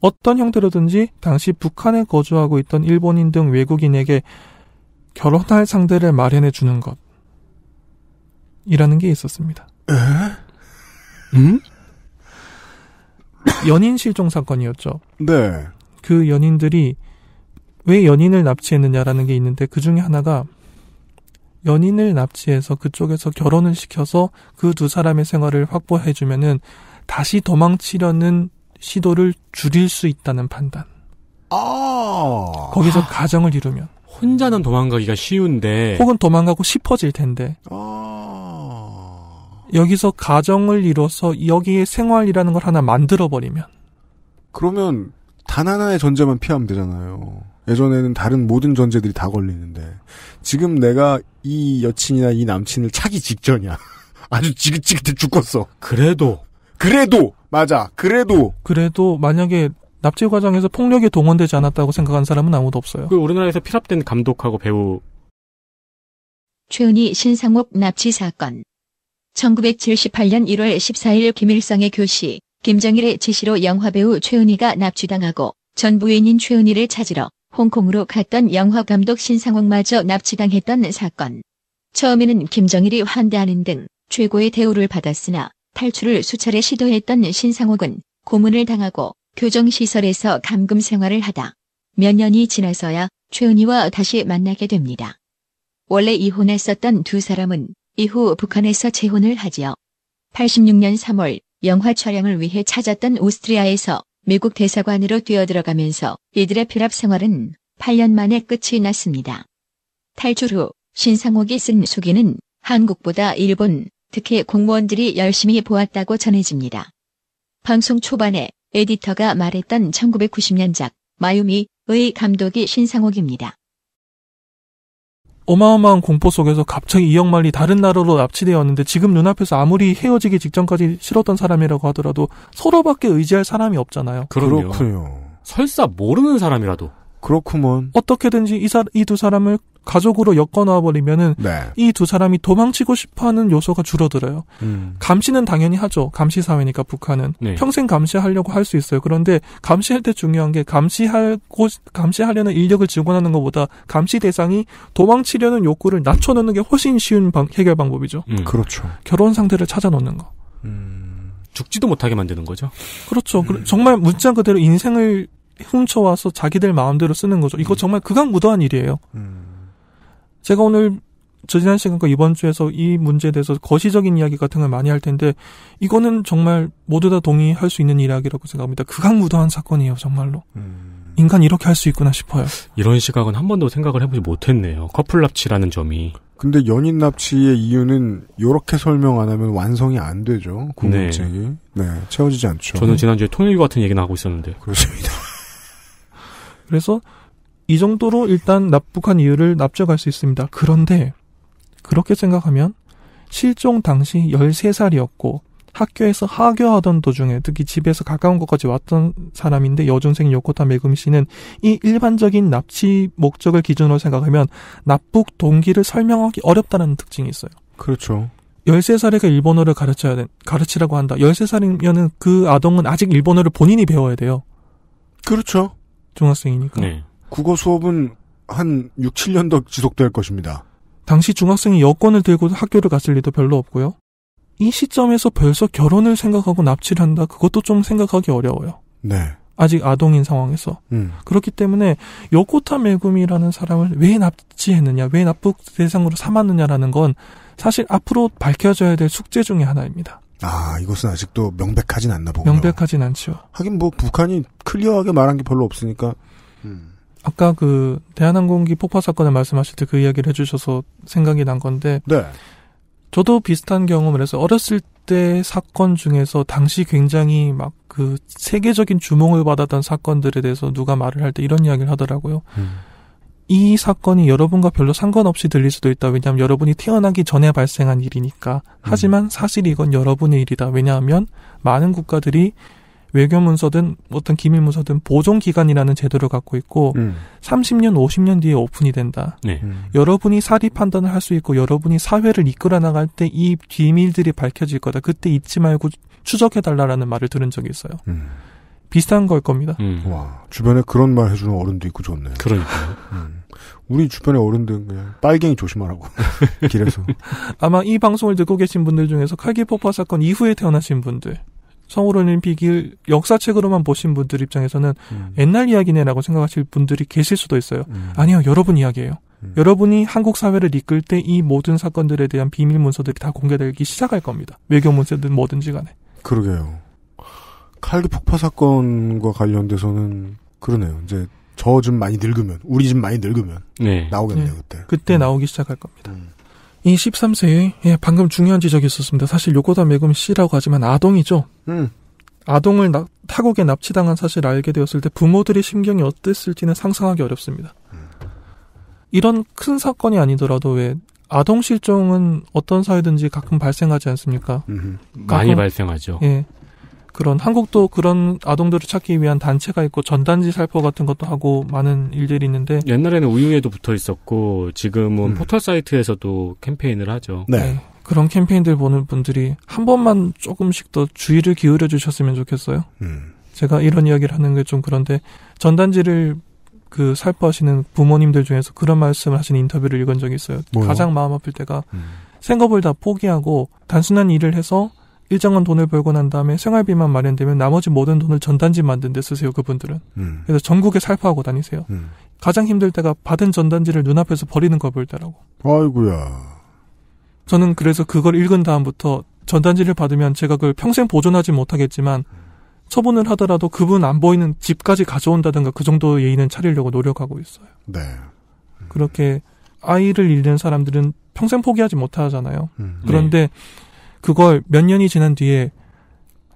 어떤 형태로든지 당시 북한에 거주하고 있던 일본인 등 외국인에게 결혼할 상대를 마련해 주는 것 이라는 게 있었습니다. 에? 음? 연인 실종 사건이었죠. 네. 그 연인들이 왜 연인을 납치했느냐라는 게 있는데 그 중에 하나가 연인을 납치해서 그쪽에서 결혼을 시켜서 그 두 사람의 생활을 확보해주면은 다시 도망치려는 시도를 줄일 수 있다는 판단. 아. 거기서 가정을 이루면. 혼자는 도망가기가 쉬운데. 혹은 도망가고 싶어질 텐데. 아. 여기서 가정을 이뤄서 여기에 생활이라는 걸 하나 만들어버리면. 그러면 단 하나의 전제만 피하면 되잖아요. 예전에는 다른 모든 전제들이 다 걸리는데 지금 내가 이 여친이나 이 남친을 차기 직전이야. 아주 지긋지긋해 죽겠어. 그래도 그래도 맞아. 그래도 그래도 만약에 납치 과정에서 폭력이 동원되지 않았다고 생각한 사람은 아무도 없어요. 그 우리나라에서 피랍된 감독하고 배우 최은희 신상옥 납치 사건 1978년 1월 14일 김일성의 교시 김정일의 지시로 영화배우 최은희가 납치당하고 전 부인인 최은희를 찾으러 홍콩으로 갔던 영화감독 신상옥마저 납치당했던 사건. 처음에는 김정일이 환대하는 등 최고의 대우를 받았으나 탈출을 수차례 시도했던 신상옥은 고문을 당하고 교정시설에서 감금 생활을 하다 몇 년이 지나서야 최은희와 다시 만나게 됩니다. 원래 이혼했었던 두 사람은 이후 북한에서 재혼을 하지요. 86년 3월 영화 촬영을 위해 찾았던 오스트리아에서 미국 대사관으로 뛰어들어가면서 이들의 필압 생활은 8년 만에 끝이 났습니다. 탈출 후 신상옥이 쓴 수기는 한국보다 일본, 특히 공무원들이 열심히 보았다고 전해집니다. 방송 초반에 에디터가 말했던 1990년작 마유미의 감독이 신상옥입니다. 어마어마한 공포 속에서 갑자기 이영만이 다른 나라로 납치되었는데 지금 눈앞에서 아무리 헤어지기 직전까지 싫었던 사람이라고 하더라도 서로밖에 의지할 사람이 없잖아요. 그럼요. 그렇군요. 설사 모르는 사람이라도 그렇구먼. 어떻게든지 이두 사람을 가족으로 엮어놔 버리면은 네. 이두 사람이 도망치고 싶어하는 요소가 줄어들어요. 음. 감시는 당연히 하죠. 감시 사회니까 북한은 네. 평생 감시하려고 할 수 있어요. 그런데 감시할 때 중요한 게 감시하고 감시하려는 인력을 지원하는 것보다 감시 대상이 도망치려는 욕구를 낮춰놓는 게 훨씬 쉬운 방, 해결 방법이죠. 음. 그렇죠. 결혼 상대를 찾아놓는 거. 음. 죽지도 못하게 만드는 거죠. 그렇죠. 그 음. 정말 문자 그대로 인생을 훔쳐와서 자기들 마음대로 쓰는 거죠. 이거 음. 정말 극악무도한 일이에요. 음. 제가 오늘 저 지난 시간과 이번 주에서 이 문제에 대해서 거시적인 이야기 같은 걸 많이 할 텐데 이거는 정말 모두 다 동의할 수 있는 이야기라고 생각합니다. 극악무도한 사건이에요, 정말로. 음... 인간 이렇게 할 수 있구나 싶어요. 이런 시각은 한 번도 생각을 해보지 못했네요. 커플 납치라는 점이. 근데 연인 납치의 이유는 이렇게 설명 안 하면 완성이 안 되죠. 궁금증이 그 네. 네 채워지지 않죠. 저는 지난주에 통일교 같은 얘기 나하고 있었는데. 그렇습니다. 그래서 이 정도로 일단 납북한 이유를 납작할 수 있습니다. 그런데 그렇게 생각하면 실종 당시 13살이었고 학교에서 하교하던 도중에 특히 집에서 가까운 곳까지 왔던 사람인데 여중생 요코타 메구미 씨는 이 일반적인 납치 목적을 기준으로 생각하면 납북 동기를 설명하기 어렵다는 특징이 있어요. 그렇죠. 13살에게 일본어를 가르쳐야 된, 가르치라고 한다. 13살이면은 그 아동은 아직 일본어를 본인이 배워야 돼요. 그렇죠. 중학생이니까. 네. 국어 수업은 한 6, 7년 더 지속될 것입니다. 당시 중학생이 여권을 들고 학교를 갔을 리도 별로 없고요. 이 시점에서 벌써 결혼을 생각하고 납치를 한다. 그것도 좀 생각하기 어려워요. 네. 아직 아동인 상황에서. 음. 그렇기 때문에 요코타 메구미라는 사람을 왜 납치했느냐, 왜 납북 대상으로 삼았느냐라는 건 사실 앞으로 밝혀져야 될 숙제 중에 하나입니다. 아, 이것은 아직도 명백하진 않나 보군요. 명백하진 않죠. 하긴 뭐 북한이 클리어하게 말한 게 별로 없으니까. 음. 아까 그 대한항공기 폭파 사건을 말씀하실 때 그 이야기를 해주셔서 생각이 난 건데 네. 저도 비슷한 경험을 해서 어렸을 때 사건 중에서 당시 굉장히 막 그 세계적인 주목을 받았던 사건들에 대해서 누가 말을 할 때 이런 이야기를 하더라고요. 음. 이 사건이 여러분과 별로 상관없이 들릴 수도 있다. 왜냐하면 여러분이 태어나기 전에 발생한 일이니까. 하지만 사실 이건 여러분의 일이다. 왜냐하면 많은 국가들이 외교문서든 어떤 기밀문서든 보존기간이라는 제도를 갖고 있고 음. 30년, 50년 뒤에 오픈이 된다. 네. 음. 여러분이 사리 판단을 할 수 있고 여러분이 사회를 이끌어 나갈 때이 비밀들이 밝혀질 거다. 그때 잊지 말고 추적해달라라는 말을 들은 적이 있어요. 음. 비슷한 걸 겁니다. 음. 와, 주변에 그런 말 해주는 어른도 있고 좋네요. 그러니까 우리 주변의 어른들 그냥 빨갱이 조심하라고 길에서 아마 이 방송을 듣고 계신 분들 중에서 칼기 폭파 사건 이후에 태어나신 분들 서울올림픽을 역사책으로만 보신 분들 입장에서는 음. 옛날 이야기네라고 생각하실 분들이 계실 수도 있어요. 음. 아니요, 여러분 이야기예요. 음. 여러분이 한국 사회를 이끌 때 이 모든 사건들에 대한 비밀 문서들이 다 공개되기 시작할 겁니다. 외교 문서든 뭐든지 간에. 그러게요. 칼기 폭파 사건과 관련돼서는 그러네요. 이제 저 좀 많이 늙으면, 우리 좀 많이 늙으면 네. 나오겠네요, 네. 그때. 그때 음. 나오기 시작할 겁니다. 음. 이 13세, 예, 방금 중요한 지적이 있었습니다. 사실 요거다매금 씨라고 하지만 아동이죠. 음. 아동을 나, 타국에 납치당한 사실 알게 되었을 때 부모들의 심경이 어땠을지는 상상하기 어렵습니다. 이런 큰 사건이 아니더라도 왜 아동 실종은 어떤 사회든지 가끔 발생하지 않습니까? 음. 많이 발생하죠. 예. 그런 한국도 그런 아동들을 찾기 위한 단체가 있고 전단지 살포 같은 것도 하고 많은 일들이 있는데 옛날에는 우유에도 붙어 있었고 지금은 음. 포털 사이트에서도 캠페인을 하죠. 네. 네. 그런 캠페인들 보는 분들이 한 번만 조금씩 더 주의를 기울여 주셨으면 좋겠어요. 음. 제가 이런 이야기를 하는 게 좀 그런데 전단지를 그 살포하시는 부모님들 중에서 그런 말씀을 하신 인터뷰를 읽은 적이 있어요. 뭐요? 가장 마음 아플 때가 음. 생업을 다 포기하고 단순한 일을 해서 일정한 돈을 벌고 난 다음에 생활비만 마련되면 나머지 모든 돈을 전단지 만든 데 쓰세요 그분들은 음. 그래서 전국에 살포하고 다니세요 음. 가장 힘들 때가 받은 전단지를 눈앞에서 버리는 걸볼 때라고 아이구야 저는 그래서 그걸 읽은 다음부터 전단지를 받으면 제가 그걸 평생 보존하지 못하겠지만 처분을 하더라도 그분 안 보이는 집까지 가져온다든가 그 정도 예의는 차리려고 노력하고 있어요 네. 음. 그렇게 아이를 잃는 사람들은 평생 포기하지 못하잖아요 음. 그런데 네. 그걸 몇 년이 지난 뒤에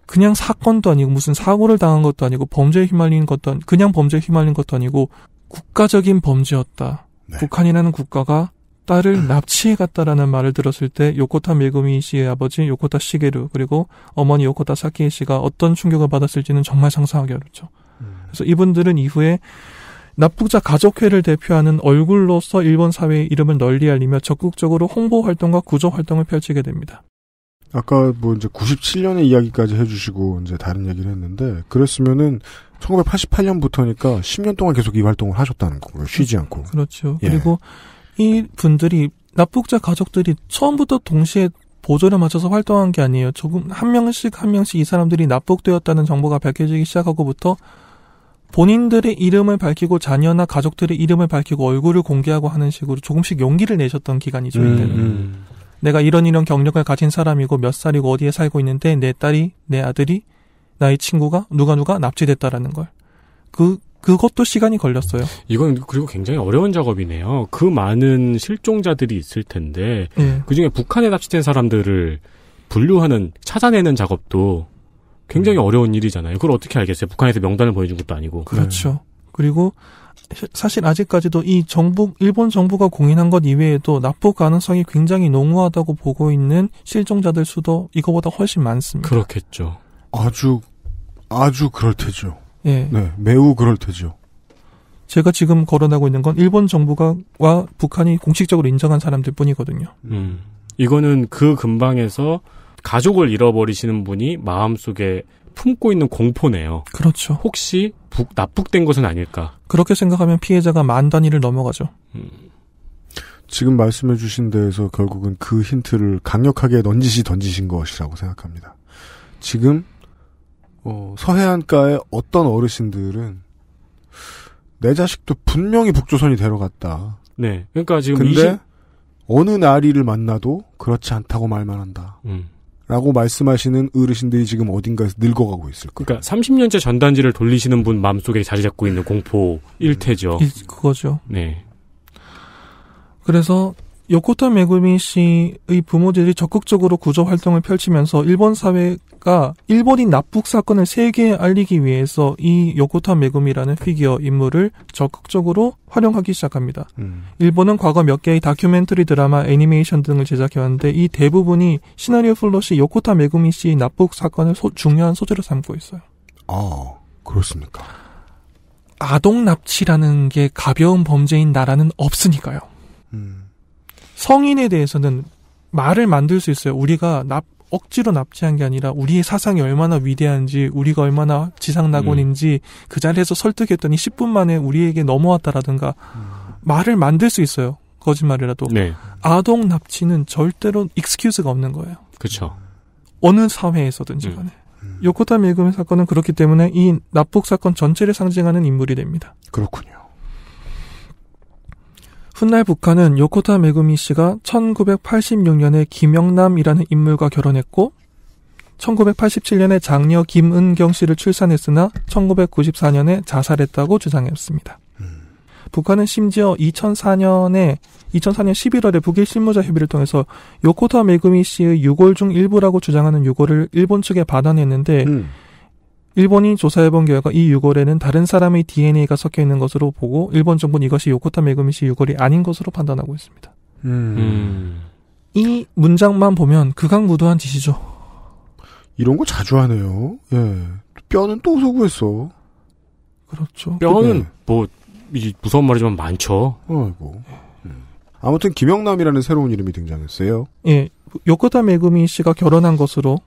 그냥 사건도 아니고 무슨 사고를 당한 것도 아니고 범죄에 휘말린 것도 아니고 그냥 범죄에 휘말린 것도 아니고 국가적인 범죄였다. 네. 북한이라는 국가가 딸을 납치해 갔다라는 말을 들었을 때 요코타 메구미 씨의 아버지 요코타 시게루 그리고 어머니 요코타 사키에 씨가 어떤 충격을 받았을지는 정말 상상하기 어렵죠. 음. 그래서 이분들은 이후에 납북자 가족회를 대표하는 얼굴로서 일본 사회의 이름을 널리 알리며 적극적으로 홍보 활동과 구조 활동을 펼치게 됩니다. 아까 뭐 이제 97년의 이야기까지 해주시고 이제 다른 얘기를 했는데 그랬으면은 1988년부터니까 10년 동안 계속 이 활동을 하셨다는 거고요. 쉬지 않고. 그렇죠. 예. 그리고 이 분들이 납북자 가족들이 처음부터 동시에 보조를 맞춰서 활동한 게 아니에요. 조금 한 명씩 한 명씩 이 사람들이 납북되었다는 정보가 밝혀지기 시작하고부터 본인들의 이름을 밝히고 자녀나 가족들의 이름을 밝히고 얼굴을 공개하고 하는 식으로 조금씩 용기를 내셨던 기간이죠. 이때는. 음. 내가 이런 이런 경력을 가진 사람이고 몇 살이고 어디에 살고 있는데 내 딸이 내 아들이 나의 친구가 누가 누가 납치됐다라는 걸. 그 그것도 시간이 걸렸어요. 이건 그리고 굉장히 어려운 작업이네요. 그 많은 실종자들이 있을 텐데 네. 예. 그 중에 북한에 납치된 사람들을 분류하는 찾아내는 작업도 굉장히 음. 어려운 일이잖아요. 그걸 어떻게 알겠어요? 북한에서 명단을 보여준 것도 아니고. 그렇죠. 네. 그리고 사실 아직까지도 이 정부, 일본 정부가 공인한 것 이외에도 납부 가능성이 굉장히 농후하다고 보고 있는 실종자들 수도 이거보다 훨씬 많습니다. 그렇겠죠. 아주, 아주 그럴 테죠. 예. 네, 매우 그럴 테죠. 제가 지금 거론하고 있는 건 일본 정부가와 북한이 공식적으로 인정한 사람들 뿐이거든요. 음. 이거는 그 근방에서 가족을 잃어버리시는 분이 마음속에 품고 있는 공포네요. 그렇죠. 혹시 북, 납북된 것은 아닐까. 그렇게 생각하면 피해자가 만 단위를 넘어가죠. 음. 지금 말씀해 주신 데에서 결국은 그 힌트를 강력하게 넌지시 던지신 것이라고 생각합니다. 지금 어, 서해안가의 어떤 어르신들은 내 자식도 분명히 북조선이 데려갔다. 네. 그러니까 지금 근데 20... 어느 나리를 만나도 그렇지 않다고 말만 한다. 음. 라고 말씀하시는 어르신들이 지금 어딘가에서 늙어가고 있을 거예요. 그러니까 30년째 전단지를 돌리시는 분 마음속에 자리 잡고 있는 공포일 테죠. 음, 그거죠. 네. 그래서 요코타 메구미 씨의 부모들이 적극적으로 구조 활동을 펼치면서 일본 사회가 일본인 납북 사건을 세계에 알리기 위해서 이 요코타 메구미라는 피규어 인물을 적극적으로 활용하기 시작합니다. 음. 일본은 과거 몇 개의 다큐멘터리 드라마, 애니메이션 등을 제작해왔는데 이 대부분이 시나리오 플롯이 요코타 메구미 씨의 납북 사건을 소, 중요한 소재로 삼고 있어요. 아, 그렇습니까? 아동 납치라는 게 가벼운 범죄인 나라는 없으니까요. 음. 성인에 대해서는 말을 만들 수 있어요. 우리가 납, 억지로 납치한 게 아니라 우리의 사상이 얼마나 위대한지 우리가 얼마나 지상낙원인지 음. 그 자리에서 설득했더니 10분 만에 우리에게 넘어왔다라든가 음. 말을 만들 수 있어요. 거짓말이라도. 네. 아동 납치는 절대로 익스큐즈가 없는 거예요. 그렇죠. 어느 사회에서든지 음. 간에. 음. 요코타 밀금의 사건은 그렇기 때문에 이 납북 사건 전체를 상징하는 인물이 됩니다. 그렇군요. 훗날 북한은 요코타 메구미 씨가 1986년에 김영남이라는 인물과 결혼했고 1987년에 장녀 김은경 씨를 출산했으나 1994년에 자살했다고 주장했습니다. 음. 북한은 심지어 2004년에 2004년 11월에 북일 실무자 협의를 통해서 요코타 메구미 씨의 유골 중 일부라고 주장하는 유골을 일본 측에 받아냈는데 음. 일본이 조사해본 결과 이 유골에는 다른 사람의 DNA가 섞여 있는 것으로 보고 일본 정부는 이것이 요코타 메그미씨 유골이 아닌 것으로 판단하고 있습니다. 음. 이 문장만 보면 극악무도한 짓이죠. 이런 거 자주 하네요. 예. 뼈는 또 소구했어. 그렇죠. 뼈는 네. 뭐 무서운 말이지만 많죠. 아이고. 예. 아무튼 김영남이라는 새로운 이름이 등장했어요. 예. 요코타 메그미 씨가 결혼한 것으로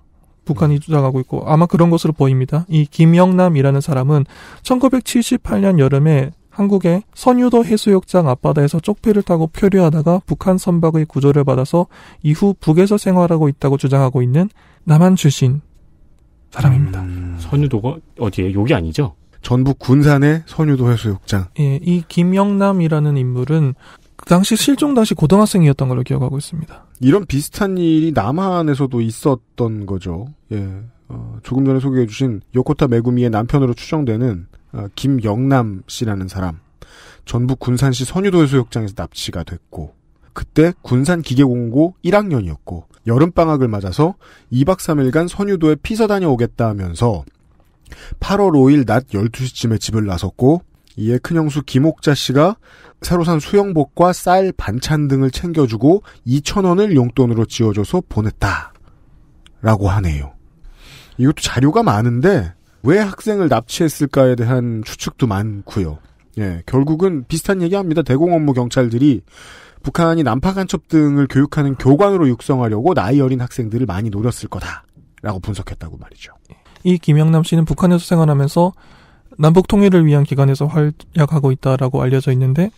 북한이 주장하고 있고 아마 그런 것으로 보입니다. 이 김영남이라는 사람은 1978년 여름에 한국의 선유도 해수욕장 앞바다에서 쪽배를 타고 표류하다가 북한 선박의 구조를 받아서 이후 북에서 생활하고 있다고 주장하고 있는 남한 출신 사람입니다. 음, 선유도가 어디에? 여기 아니죠? 전북 군산의 선유도 해수욕장. 예, 이 김영남이라는 인물은 당시 실종 당시 고등학생이었던 걸로 기억하고 있습니다. 이런 비슷한 일이 남한에서도 있었던 거죠. 예. 어, 조금 전에 소개해 주신 요코타 메구미의 남편으로 추정되는 어, 김영남 씨라는 사람. 전북 군산시 선유도해수욕장에서 납치가 됐고 그때 군산 기계공고 1학년이었고 여름방학을 맞아서 2박 3일간 선유도에 피서 다녀오겠다 하면서 8월 5일 낮 12시쯤에 집을 나섰고 이에 큰형수 김옥자 씨가 새로 산 수영복과 쌀, 반찬 등을 챙겨주고 2천 원을 용돈으로 지어줘서 보냈다. 라고 하네요. 이것도 자료가 많은데 왜 학생을 납치했을까에 대한 추측도 많고요. 예, 결국은 비슷한 얘기합니다. 대공 업무 경찰들이 북한이 난파 간첩 등을 교육하는 교관으로 육성하려고 나이 어린 학생들을 많이 노렸을 거다라고 분석했다고 말이죠. 이 김영남 씨는 북한에서 생활하면서 남북 통일을 위한 기관에서 활약하고 있다라고 알려져 있는데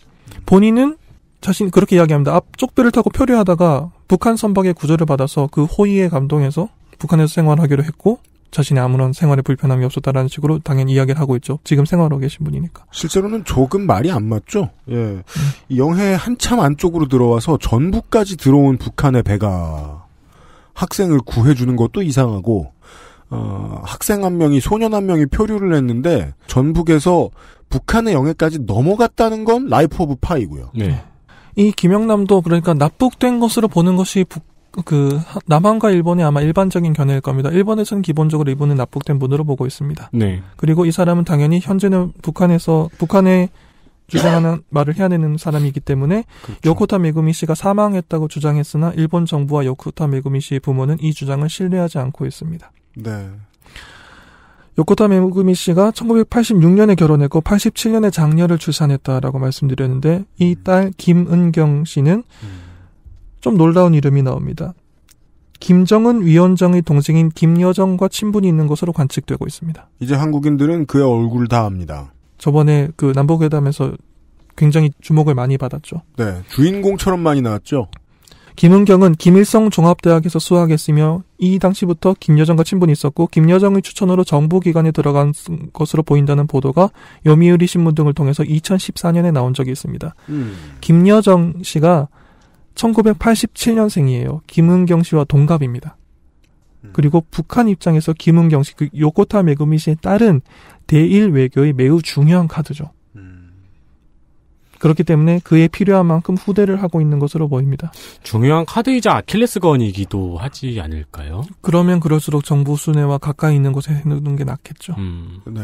본인은 자신 그렇게 이야기합니다. 앞쪽 배를 타고 표류하다가 북한 선박의 구조를 받아서 그 호의에 감동해서 북한에서 생활하기로 했고 자신이 아무런 생활에 불편함이 없었다라는 식으로 당연히 이야기를 하고 있죠. 지금 생활하고 계신 분이니까. 실제로는 조금 말이 안 맞죠. 예. 음. 영해 한참 안쪽으로 들어와서 전부까지 들어온 북한의 배가 학생을 구해주는 것도 이상하고 어, 학생 한 명이 소년 한 명이 표류를 했는데 전북에서 북한의 영해까지 넘어갔다는 건 라이프 오브 파이고요. 네. 이 김영남도 그러니까 납북된 것으로 보는 것이 북, 그 남한과 일본이 아마 일반적인 견해일 겁니다. 일본에서는 기본적으로 이분은 납북된 분으로 보고 있습니다. 네. 그리고 이 사람은 당연히 현재는 북한에서 북한의 주장하는 말을 해야되는 사람이기 때문에 그렇죠. 요코타 메구미 씨가 사망했다고 주장했으나 일본 정부와 요코타 메구미 씨의 부모는 이 주장을 신뢰하지 않고 있습니다. 네. 요코타 메구미 씨가 1986년에 결혼했고 87년에 장녀를 출산했다라고 말씀드렸는데 이딸 음. 김은경 씨는 음. 좀 놀라운 이름이 나옵니다. 김정은 위원장의 동생인 김여정과 친분이 있는 것으로 관측되고 있습니다. 이제 한국인들은 그의 얼굴을 다 압니다. 저번에 그 남북회담에서 굉장히 주목을 많이 받았죠. 네, 주인공처럼 많이 나왔죠. 김은경은 김일성 종합대학에서 수학했으며 이 당시부터 김여정과 친분이 있었고 김여정의 추천으로 정부기관에 들어간 것으로 보인다는 보도가 요미우리 신문 등을 통해서 2014년에 나온 적이 있습니다. 음. 김여정 씨가 1987년생이에요. 김은경 씨와 동갑입니다. 음. 그리고 북한 입장에서 김은경 씨, 그 요코타 메구미 씨의 딸은 대일 외교의 매우 중요한 카드죠. 그렇기 때문에 그에 필요한 만큼 후대를 하고 있는 것으로 보입니다. 중요한 카드이자 아킬레스건이기도 하지 않을까요? 그러면 그럴수록 정부 순회와 가까이 있는 곳에 해놓는 게 낫겠죠. 음. 네.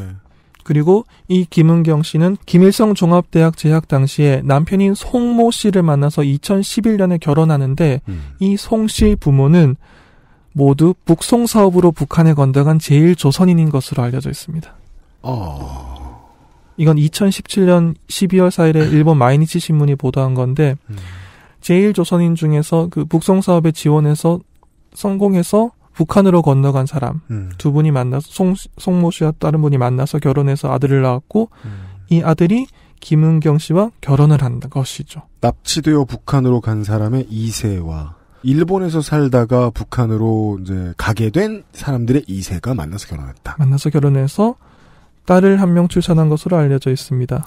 그리고 이 김은경 씨는 김일성 종합대학 재학 당시에 남편인 송모 씨를 만나서 2011년에 결혼하는데 음. 이송 씨 부모는 모두 북송 사업으로 북한에 건너간 제일 조선인인 것으로 알려져 있습니다. 어... 이건 2017년 12월 4일에 일본 마이니치 신문이 보도한 건데 음. 제1조선인 중에서 그 북송 사업에 지원해서 성공해서 북한으로 건너간 사람 음. 두 분이 만나서 송, 송모 씨와 다른 분이 만나서 결혼해서 아들을 낳았고 음. 이 아들이 김은경 씨와 결혼을 한 것이죠. 납치되어 북한으로 간 사람의 2세와 일본에서 살다가 북한으로 이제 가게 된 사람들의 2세가 만나서 결혼했다. 만나서 결혼해서 딸을 한 명 출산한 것으로 알려져 있습니다.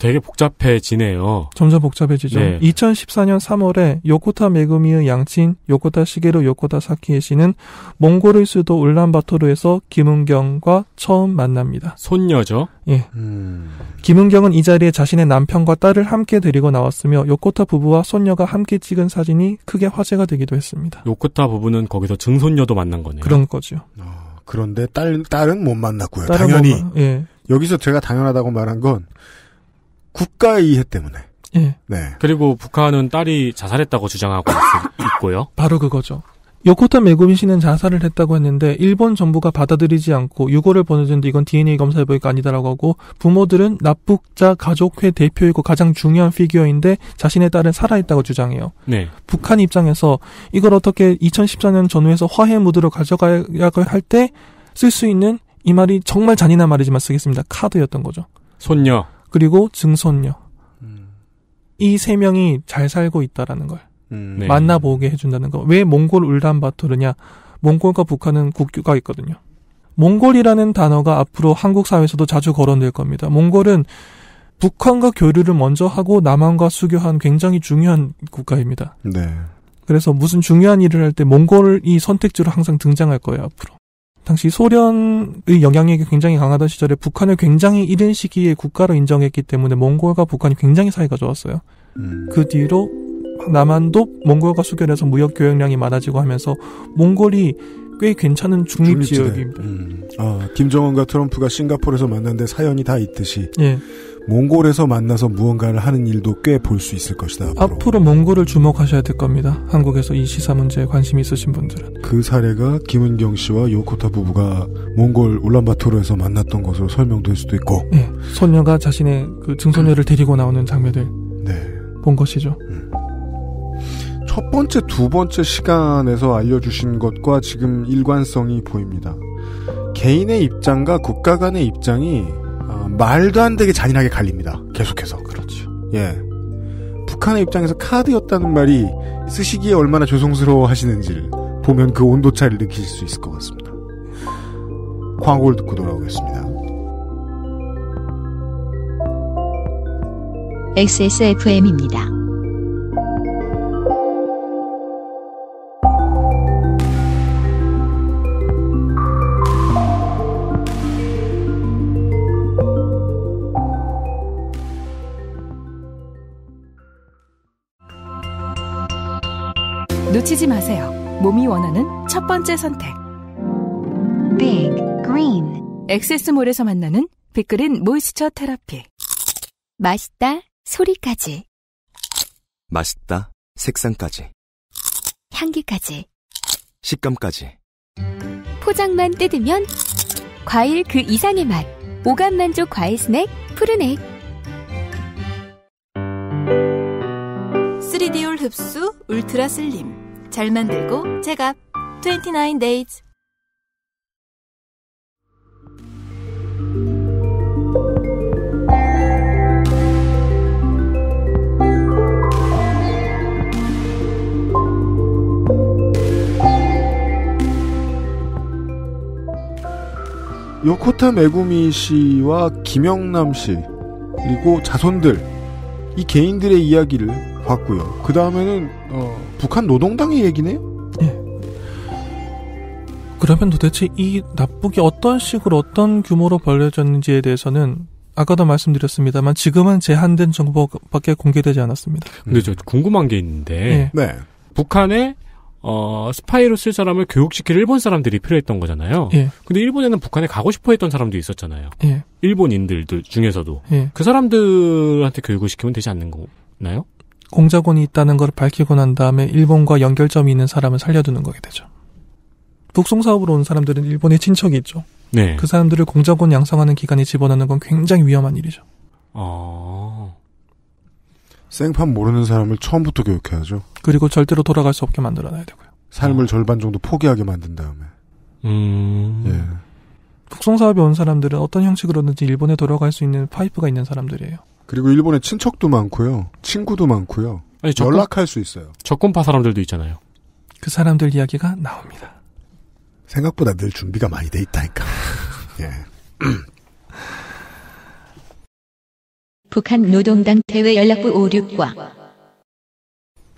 되게 복잡해지네요. 점점 복잡해지죠. 네. 2014년 3월에 요코타 메그미의 양친 요코타 시게로 요코타 사키에 씨는 몽골의 수도 울란바토르에서 김은경과 처음 만납니다. 손녀죠? 예. 음... 김은경은 이 자리에 자신의 남편과 딸을 함께 데리고 나왔으며 요코타 부부와 손녀가 함께 찍은 사진이 크게 화제가 되기도 했습니다. 요코타 부부는 거기서 증손녀도 만난 거네요. 그런 거죠. 어... 그런데 딸, 딸은 못 만났고요. 딸은 당연히. 못 예. 여기서 제가 당연하다고 말한 건 국가의 이해 때문에. 예. 네. 그리고 북한은 딸이 자살했다고 주장하고 있고요. 바로 그거죠. 요코타 메구미 씨는 자살을 했다고 했는데 일본 정부가 받아들이지 않고 유고를 보내준뒤 이건 DNA 검사해 보니까 아니다라고 하고 부모들은 납북자 가족회 대표이고 가장 중요한 피규어인데 자신의 딸은 살아있다고 주장해요. 네. 북한 입장에서 이걸 어떻게 2014년 전후에서 화해 무드로 가져가야 할 때 쓸 수 있는 이 말이 정말 잔인한 말이지만 쓰겠습니다. 카드였던 거죠. 손녀 그리고 증손녀 음. 이 세 명이 잘 살고 있다라는 걸. 음. 만나보게 해준다는 거. 왜 몽골 울란 바토르냐? 몽골과 북한은 국교가 있거든요. 몽골이라는 단어가 앞으로 한국 사회에서도 자주 거론될 겁니다. 몽골은 북한과 교류를 먼저 하고 남한과 수교한 굉장히 중요한 국가입니다. 네. 그래서 무슨 중요한 일을 할 때 몽골이 선택지로 항상 등장할 거예요, 앞으로. 당시 소련의 영향력이 굉장히 강하던 시절에 북한을 굉장히 이른 시기에 국가로 인정했기 때문에 몽골과 북한이 굉장히 사이가 좋았어요. 음. 그 뒤로 남한도 몽골과 수교해서 무역 교역량이 많아지고 하면서 몽골이 꽤 괜찮은 중립 지역입니다. 음. 아, 김정은과 트럼프가 싱가포르에서 만난데 사연이 다 있듯이 예. 몽골에서 만나서 무언가를 하는 일도 꽤 볼 수 있을 것이다. 앞으로. 앞으로 몽골을 주목하셔야 될 겁니다. 한국에서 이 시사 문제에 관심이 있으신 분들은 그 사례가 김은경 씨와 요코타 부부가 몽골 울란바토르에서 만났던 것으로 설명될 수도 있고 예. 소녀가 자신의 그 증손녀를 데리고 나오는 장면을 네. 본 것이죠. 음. 첫 번째, 두 번째 시간에서 알려주신 것과 지금 일관성이 보입니다. 개인의 입장과 국가 간의 입장이 어, 말도 안 되게 잔인하게 갈립니다. 계속해서. 그렇죠. 예. 북한의 입장에서 카드였다는 말이 쓰시기에 얼마나 죄송스러워 하시는지를 보면 그 온도 차를 느낄 수 있을 것 같습니다. 광고를 듣고 돌아오겠습니다. XSFM입니다. 놓치지 마세요. 몸이 원하는 첫 번째 선택. Big Green. 엑세스몰에서 만나는 빅그린 모이스처 테라피. 맛있다. 소리까지. 맛있다. 색상까지. 향기까지. 식감까지. 포장만 뜯으면 과일 그 이상의 맛. 오감 만족 과일 스낵 푸르넥. 3디올 흡수 울트라 슬림. 잘 만들고 제갑 29 days 요코타 메구미 씨와 김영남 씨 그리고 자손들 이 개인들의 이야기를 봤고요. 그 다음에는 어, 북한 노동당의 얘기네요. 네. 그러면 도대체 이 납북이 어떤 식으로 어떤 규모로 벌려졌는지에 대해서는 아까도 말씀드렸습니다만 지금은 제한된 정보밖에 공개되지 않았습니다. 근데 저 궁금한 게 있는데 네. 네. 북한에 어, 스파이로 쓸 사람을 교육시킬 일본 사람들이 필요했던 거잖아요. 예. 근데 일본에는 북한에 가고 싶어 했던 사람도 있었잖아요. 예. 일본인들 중에서도. 예. 그 사람들한테 교육을 시키면 되지 않는 거나요? 공작원이 있다는 걸 밝히고 난 다음에 일본과 연결점이 있는 사람을 살려두는 거게 되죠. 북송 사업으로 온 사람들은 일본의 친척이 있죠. 네. 그 사람들을 공작원 양성하는 기관에 집어넣는 건 굉장히 위험한 일이죠. 아. 생판 모르는 사람을 처음부터 교육해야죠. 그리고 절대로 돌아갈 수 없게 만들어놔야 되고요. 삶을 어. 절반 정도 포기하게 만든 다음에. 음. 예. 북송 사업에 온 사람들은 어떤 형식으로든지 일본에 돌아갈 수 있는 파이프가 있는 사람들이에요. 그리고 일본에 친척도 많고요. 친구도 많고요. 아니, 적금, 연락할 수 있어요. 적군파 사람들도 있잖아요. 그 사람들 이야기가 나옵니다. 생각보다 늘 준비가 많이 돼 있다니까. 예. 북한 노동당 대외 연락부 56과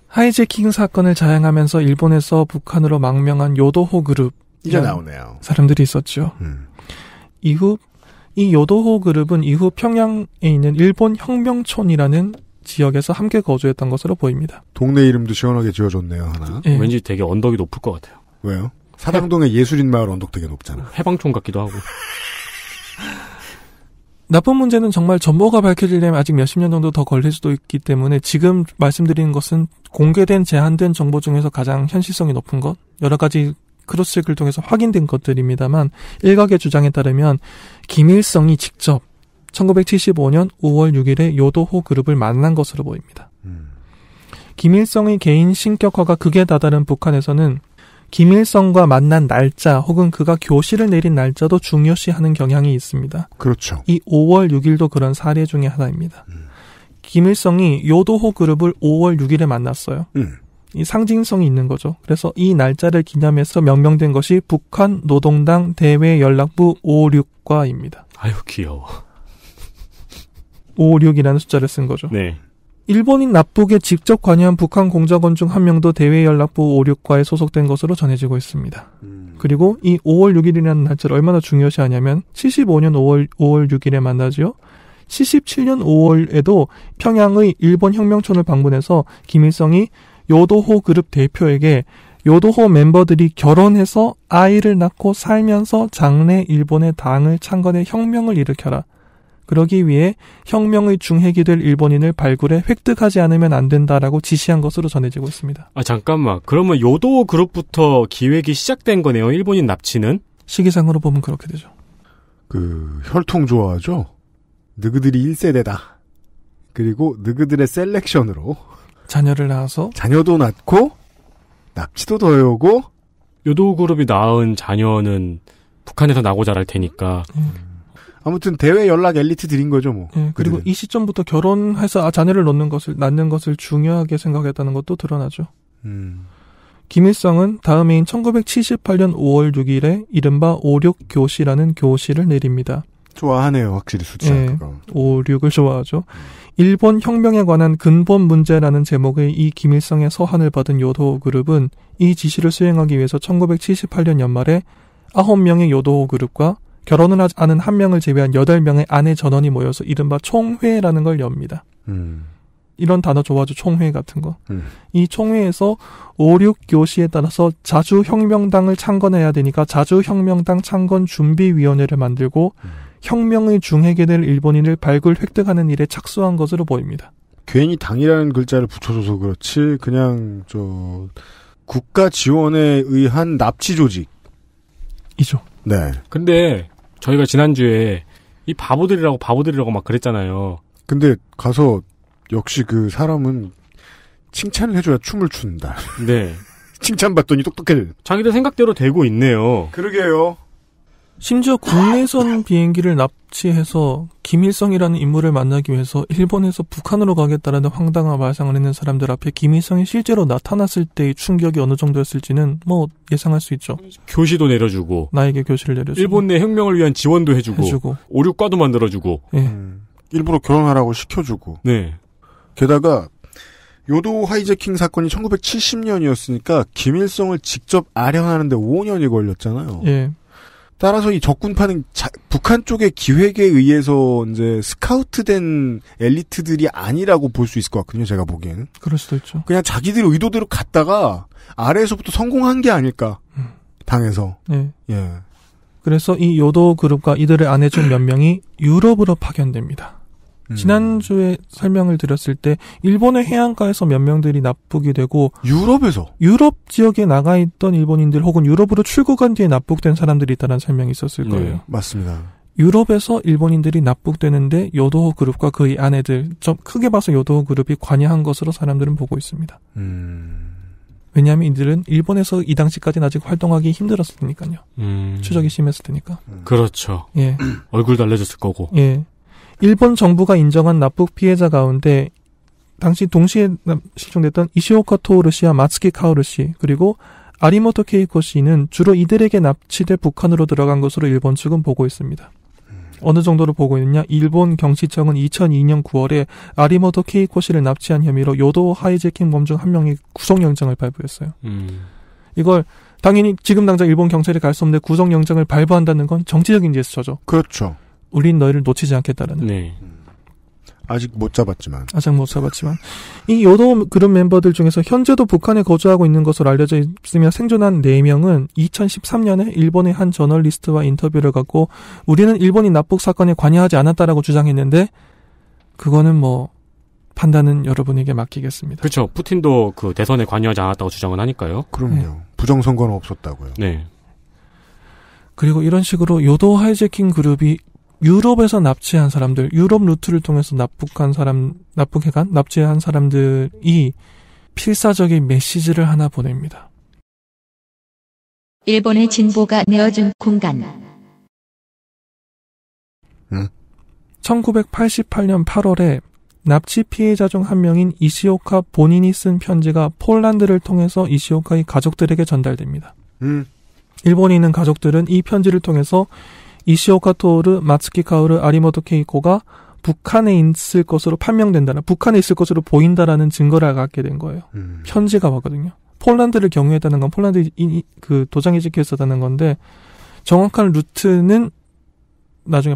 하이제킹 사건을 자행하면서 일본에서 북한으로 망명한 요도호 그룹 이제 나오네요. 사람들이 있었죠. 음. 이후 이 요도호 그룹은 이후 평양에 있는 일본 혁명촌이라는 지역에서 함께 거주했던 것으로 보입니다. 동네 이름도 시원하게 지어줬네요, 하나. 예. 왠지 되게 언덕이 높을 것 같아요. 왜요? 사당동의 예술인 마을 언덕 되게 높잖아. 해방촌 같기도 하고. 나쁜 문제는 정말 전모가 밝혀지려면 아직 몇십 년 정도 더 걸릴 수도 있기 때문에 지금 말씀드리는 것은 공개된 제한된 정보 중에서 가장 현실성이 높은 것, 여러 가지 크로스를 통해서 확인된 것들입니다만 일각의 주장에 따르면 김일성이 직접 1975년 5월 6일에 요도호 그룹을 만난 것으로 보입니다. 음. 김일성의 개인 신격화가 극에 다다른 북한에서는 김일성과 만난 날짜 혹은 그가 교실을 내린 날짜도 중요시하는 경향이 있습니다. 그렇죠. 이 5월 6일도 그런 사례 중의 하나입니다. 음. 김일성이 요도호 그룹을 5월 6일에 만났어요. 음. 이 상징성이 있는 거죠. 그래서 이 날짜를 기념해서 명명된 것이 북한 노동당 대외 연락부 56과입니다. 아유 귀여워. 5 6이라는 숫자를 쓴 거죠. 네. 일본인 납북에 직접 관여한 북한 공작원 중 한 명도 대외 연락부 56과에 소속된 것으로 전해지고 있습니다. 음. 그리고 이 5월 6일이라는 날짜를 얼마나 중요시하냐면 75년 5월 5월 6일에 만나지요. 77년 5월에도 평양의 일본 혁명촌을 방문해서 김일성이 요도호 그룹 대표에게 요도호 멤버들이 결혼해서 아이를 낳고 살면서 장래 일본의 당을 창건해 혁명을 일으켜라. 그러기 위해 혁명의 중핵이 될 일본인을 발굴해 획득하지 않으면 안 된다라고 지시한 것으로 전해지고 있습니다. 아 잠깐만. 그러면 요도호 그룹부터 기획이 시작된 거네요. 일본인 납치는 시기상으로 보면 그렇게 되죠. 그 혈통 좋아하죠. 느그들이 1세대다. 그리고 느그들의 셀렉션으로 자녀를 낳아서 자녀도 낳고 납치도 더 해오고 요도 그룹이 낳은 자녀는 북한에서 나고 자랄 테니까 음. 아무튼 대외 연락 엘리트 드린 거죠 뭐. 예, 그리고 그들은. 이 시점부터 결혼해서 아 자녀를 낳는 것을 낳는 것을 중요하게 생각했다는 것도 드러나죠. 음. 김일성은 다음해인 1978년 5월 6일에 이른바 56교시라는 교시를 내립니다. 좋아하네요, 확실히 숫자. 예, 그거. 56을 좋아하죠. 음. 일본 혁명에 관한 근본 문제라는 제목의 이 김일성의 서한을 받은 요도 그룹은 이 지시를 수행하기 위해서 1978년 연말에 9명의 요도 그룹과 결혼을 하지 않은 한 명을 제외한 8명의 아내 전원이 모여서 이른바 총회라는 걸 엽니다. 음. 이런 단어 좋아하죠. 총회 같은 거. 음. 이 총회에서 5, 6교시에 따라서 자주혁명당을 창건해야 되니까 자주혁명당 창건 준비위원회를 만들고 음. 혁명의 중핵이 될 일본인을 발굴 획득하는 일에 착수한 것으로 보입니다. 괜히 당이라는 글자를 붙여줘서 그렇지 그냥 저 국가 지원에 의한 납치 조직이죠. 네. 근데 저희가 지난주에 이 바보들이라고 바보들이라고 막 그랬잖아요. 근데 가서 역시 그 사람은 칭찬을 해줘야 춤을 춘다. 네. 칭찬받더니 똑똑해져. 자기들 생각대로 되고 있네요. 그러게요. 심지어 국내선 비행기를 납치해서 김일성이라는 인물을 만나기 위해서 일본에서 북한으로 가겠다라는 황당한 말상을 했는 사람들 앞에 김일성이 실제로 나타났을 때의 충격이 어느 정도였을지는 뭐 예상할 수 있죠. 교시도 내려주고 나에게 교시를 내려주고 일본 내 혁명을 위한 지원도 해주고, 해주고. 오류과도 만들어주고 예. 음, 일부러 결혼하라고 시켜주고 네. 게다가 요도 하이제킹 사건이 1970년이었으니까 김일성을 직접 아령하는데 5년이 걸렸잖아요. 예. 따라서 이 적군파는 자, 북한 쪽의 기획에 의해서 이제 스카우트된 엘리트들이 아니라고 볼 수 있을 것 같거든요. 제가 보기에는. 그럴 수도 있죠. 그냥 자기들 의도대로 갔다가 아래에서부터 성공한 게 아닐까. 음. 당에서. 네. 예. 그래서 이 요도 그룹과 이들을 안해준 몇 명이 유럽으로 파견됩니다. 음. 지난주에 설명을 드렸을 때 일본의 해안가에서 몇 명들이 납북이 되고 유럽에서 유럽 지역에 나가 있던 일본인들 혹은 유럽으로 출국한 뒤에 납북된 사람들이 있다는 설명이 있었을 네, 거예요. 네, 맞습니다. 유럽에서 일본인들이 납북되는데 요도호 그룹과 그의 아내들 좀 크게 봐서 요도호 그룹이 관여한 것으로 사람들은 보고 있습니다. 음. 왜냐하면 이들은 일본에서 이 당시까지는 아직 활동하기 힘들었으니까요 음. 추적이 심했을 테니까. 음. 그렇죠. 예. 얼굴 달라졌을 거고. 예. 일본 정부가 인정한 납북 피해자 가운데 당시 동시에 실종됐던 이시오카 토오르시와 마츠키 카오르씨 그리고 아리모토 케이코 씨는 주로 이들에게 납치돼 북한으로 들어간 것으로 일본 측은 보고 있습니다. 음. 어느 정도로 보고 있느냐? 일본 경시청은 2002년 9월에 아리모토 케이코 씨를 납치한 혐의로 요도 하이제킹 범중 한 명이 구속영장을 발부했어요. 음. 이걸 당연히 지금 당장 일본 경찰이 갈 수 없는데 구속영장을 발부한다는 건 정치적인 제스처죠. 그렇죠. 우린 너희를 놓치지 않겠다라는. 네. 음. 아직 못 잡았지만. 아직 못 잡았지만. 이 요도 그룹 멤버들 중에서 현재도 북한에 거주하고 있는 것으로 알려져 있으며 생존한 4명은 2013년에 일본의 한 저널리스트와 인터뷰를 갖고 우리는 일본이 납북 사건에 관여하지 않았다라고 주장했는데 그거는 뭐 판단은 여러분에게 맡기겠습니다. 그렇죠. 푸틴도 그 대선에 관여하지 않았다고 주장은 하니까요. 그럼요. 네. 부정선거는 없었다고요. 네. 그리고 이런 식으로 요도 하이제킹 그룹이 유럽에서 납치한 사람들, 유럽 루트를 통해서 납북한 사람, 납북해간, 납치한 사람들이 필사적인 메시지를 하나 보냅니다. 일본의 진보가 내어준 공간. 응? 1988년 8월에 납치 피해자 중 한 명인 이시오카 본인이 쓴 편지가 폴란드를 통해서 이시오카의 가족들에게 전달됩니다. 응. 일본인은 가족들은 이 편지를 통해서 이시오카 토르, 마츠키 카오르, 아리모토 케이코가 북한에 있을 것으로 판명된다는, 북한에 있을 것으로 보인다라는 증거를 갖게 된 거예요. 음. 편지가 왔거든요. 폴란드를 경유했다는 건 폴란드 그 도장이 찍혀 있었다는 건데 정확한 루트는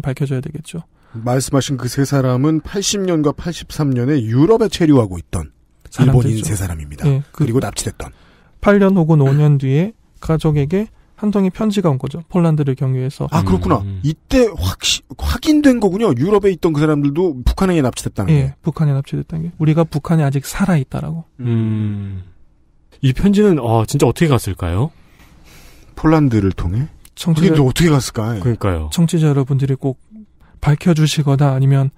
나중에 밝혀져야 되겠죠. 말씀하신 그 세 사람은 80년과 83년에 유럽에 체류하고 있던 일본인 세 사람입니다. 네, 그, 리고 납치됐던. 8년 혹은 5년 뒤에 가족에게 한 통의 편지가 온 거죠. 폴란드를 경유해서. 아 그렇구나. 음. 음. 이때 확 확인된 거군요. 유럽에 있던 그 사람들도 북한에 납치됐다는. 예, 거. 북한에 납치됐다는 게. 우리가 북한에 아직 살아 있다라고. 음. 음. 이 편지는 아 진짜 어떻게 갔을까요? 폴란드를 통해. 청취자 어떻게 갔을까? 그러니까요. 청취자 여러분들이 꼭 밝혀주시거나 아니면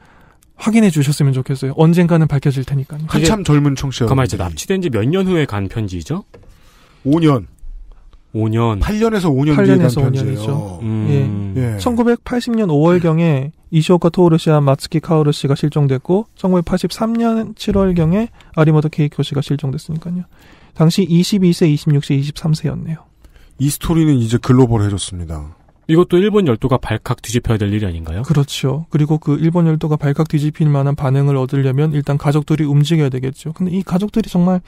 확인해 주셨으면 좋겠어요. 언젠가는 밝혀질 테니까요. 한참 젊은 청취자. 가만 히제 납치된 지 몇 년 후에 간 편지죠? 5년. 5년. 8년에서 5년 8년에서 5년이죠. 음. 예. 1980년 예. 5월경에 예. 이시오카 토오르시와 마츠키 카오르 씨가 실종됐고 1983년 7월경에 아리모토 케이코 씨가 실종됐으니까요. 당시 22세, 26세, 23세였네요. 이 스토리는 이제 글로벌해졌습니다. 이것도 일본 열도가 발칵 뒤집혀야 될 일이 아닌가요? 그렇죠. 그리고 그 일본 열도가 발칵 뒤집힐 만한 반응을 얻으려면 일단 가족들이 움직여야 되겠죠. 근데 이 가족들이 정말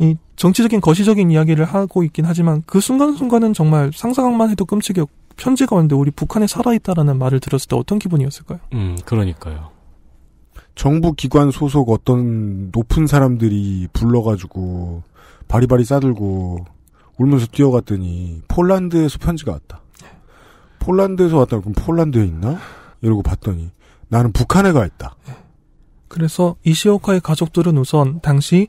이 정치적인 거시적인 이야기를 하고 있긴 하지만 그 순간순간은 정말 상상만 해도 끔찍이었고 편지가 왔는데 우리 북한에 살아있다라는 말을 들었을 때 어떤 기분이었을까요? 음, 그러니까요. 정부 기관 소속 어떤 높은 사람들이 불러가지고 바리바리 싸들고 울면서 뛰어갔더니 폴란드에서 편지가 왔다. 폴란드에서 왔다. 그럼 폴란드에 있나? 이러고 봤더니 나는 북한에 가 있다. 그래서 이시오카의 가족들은 우선 당시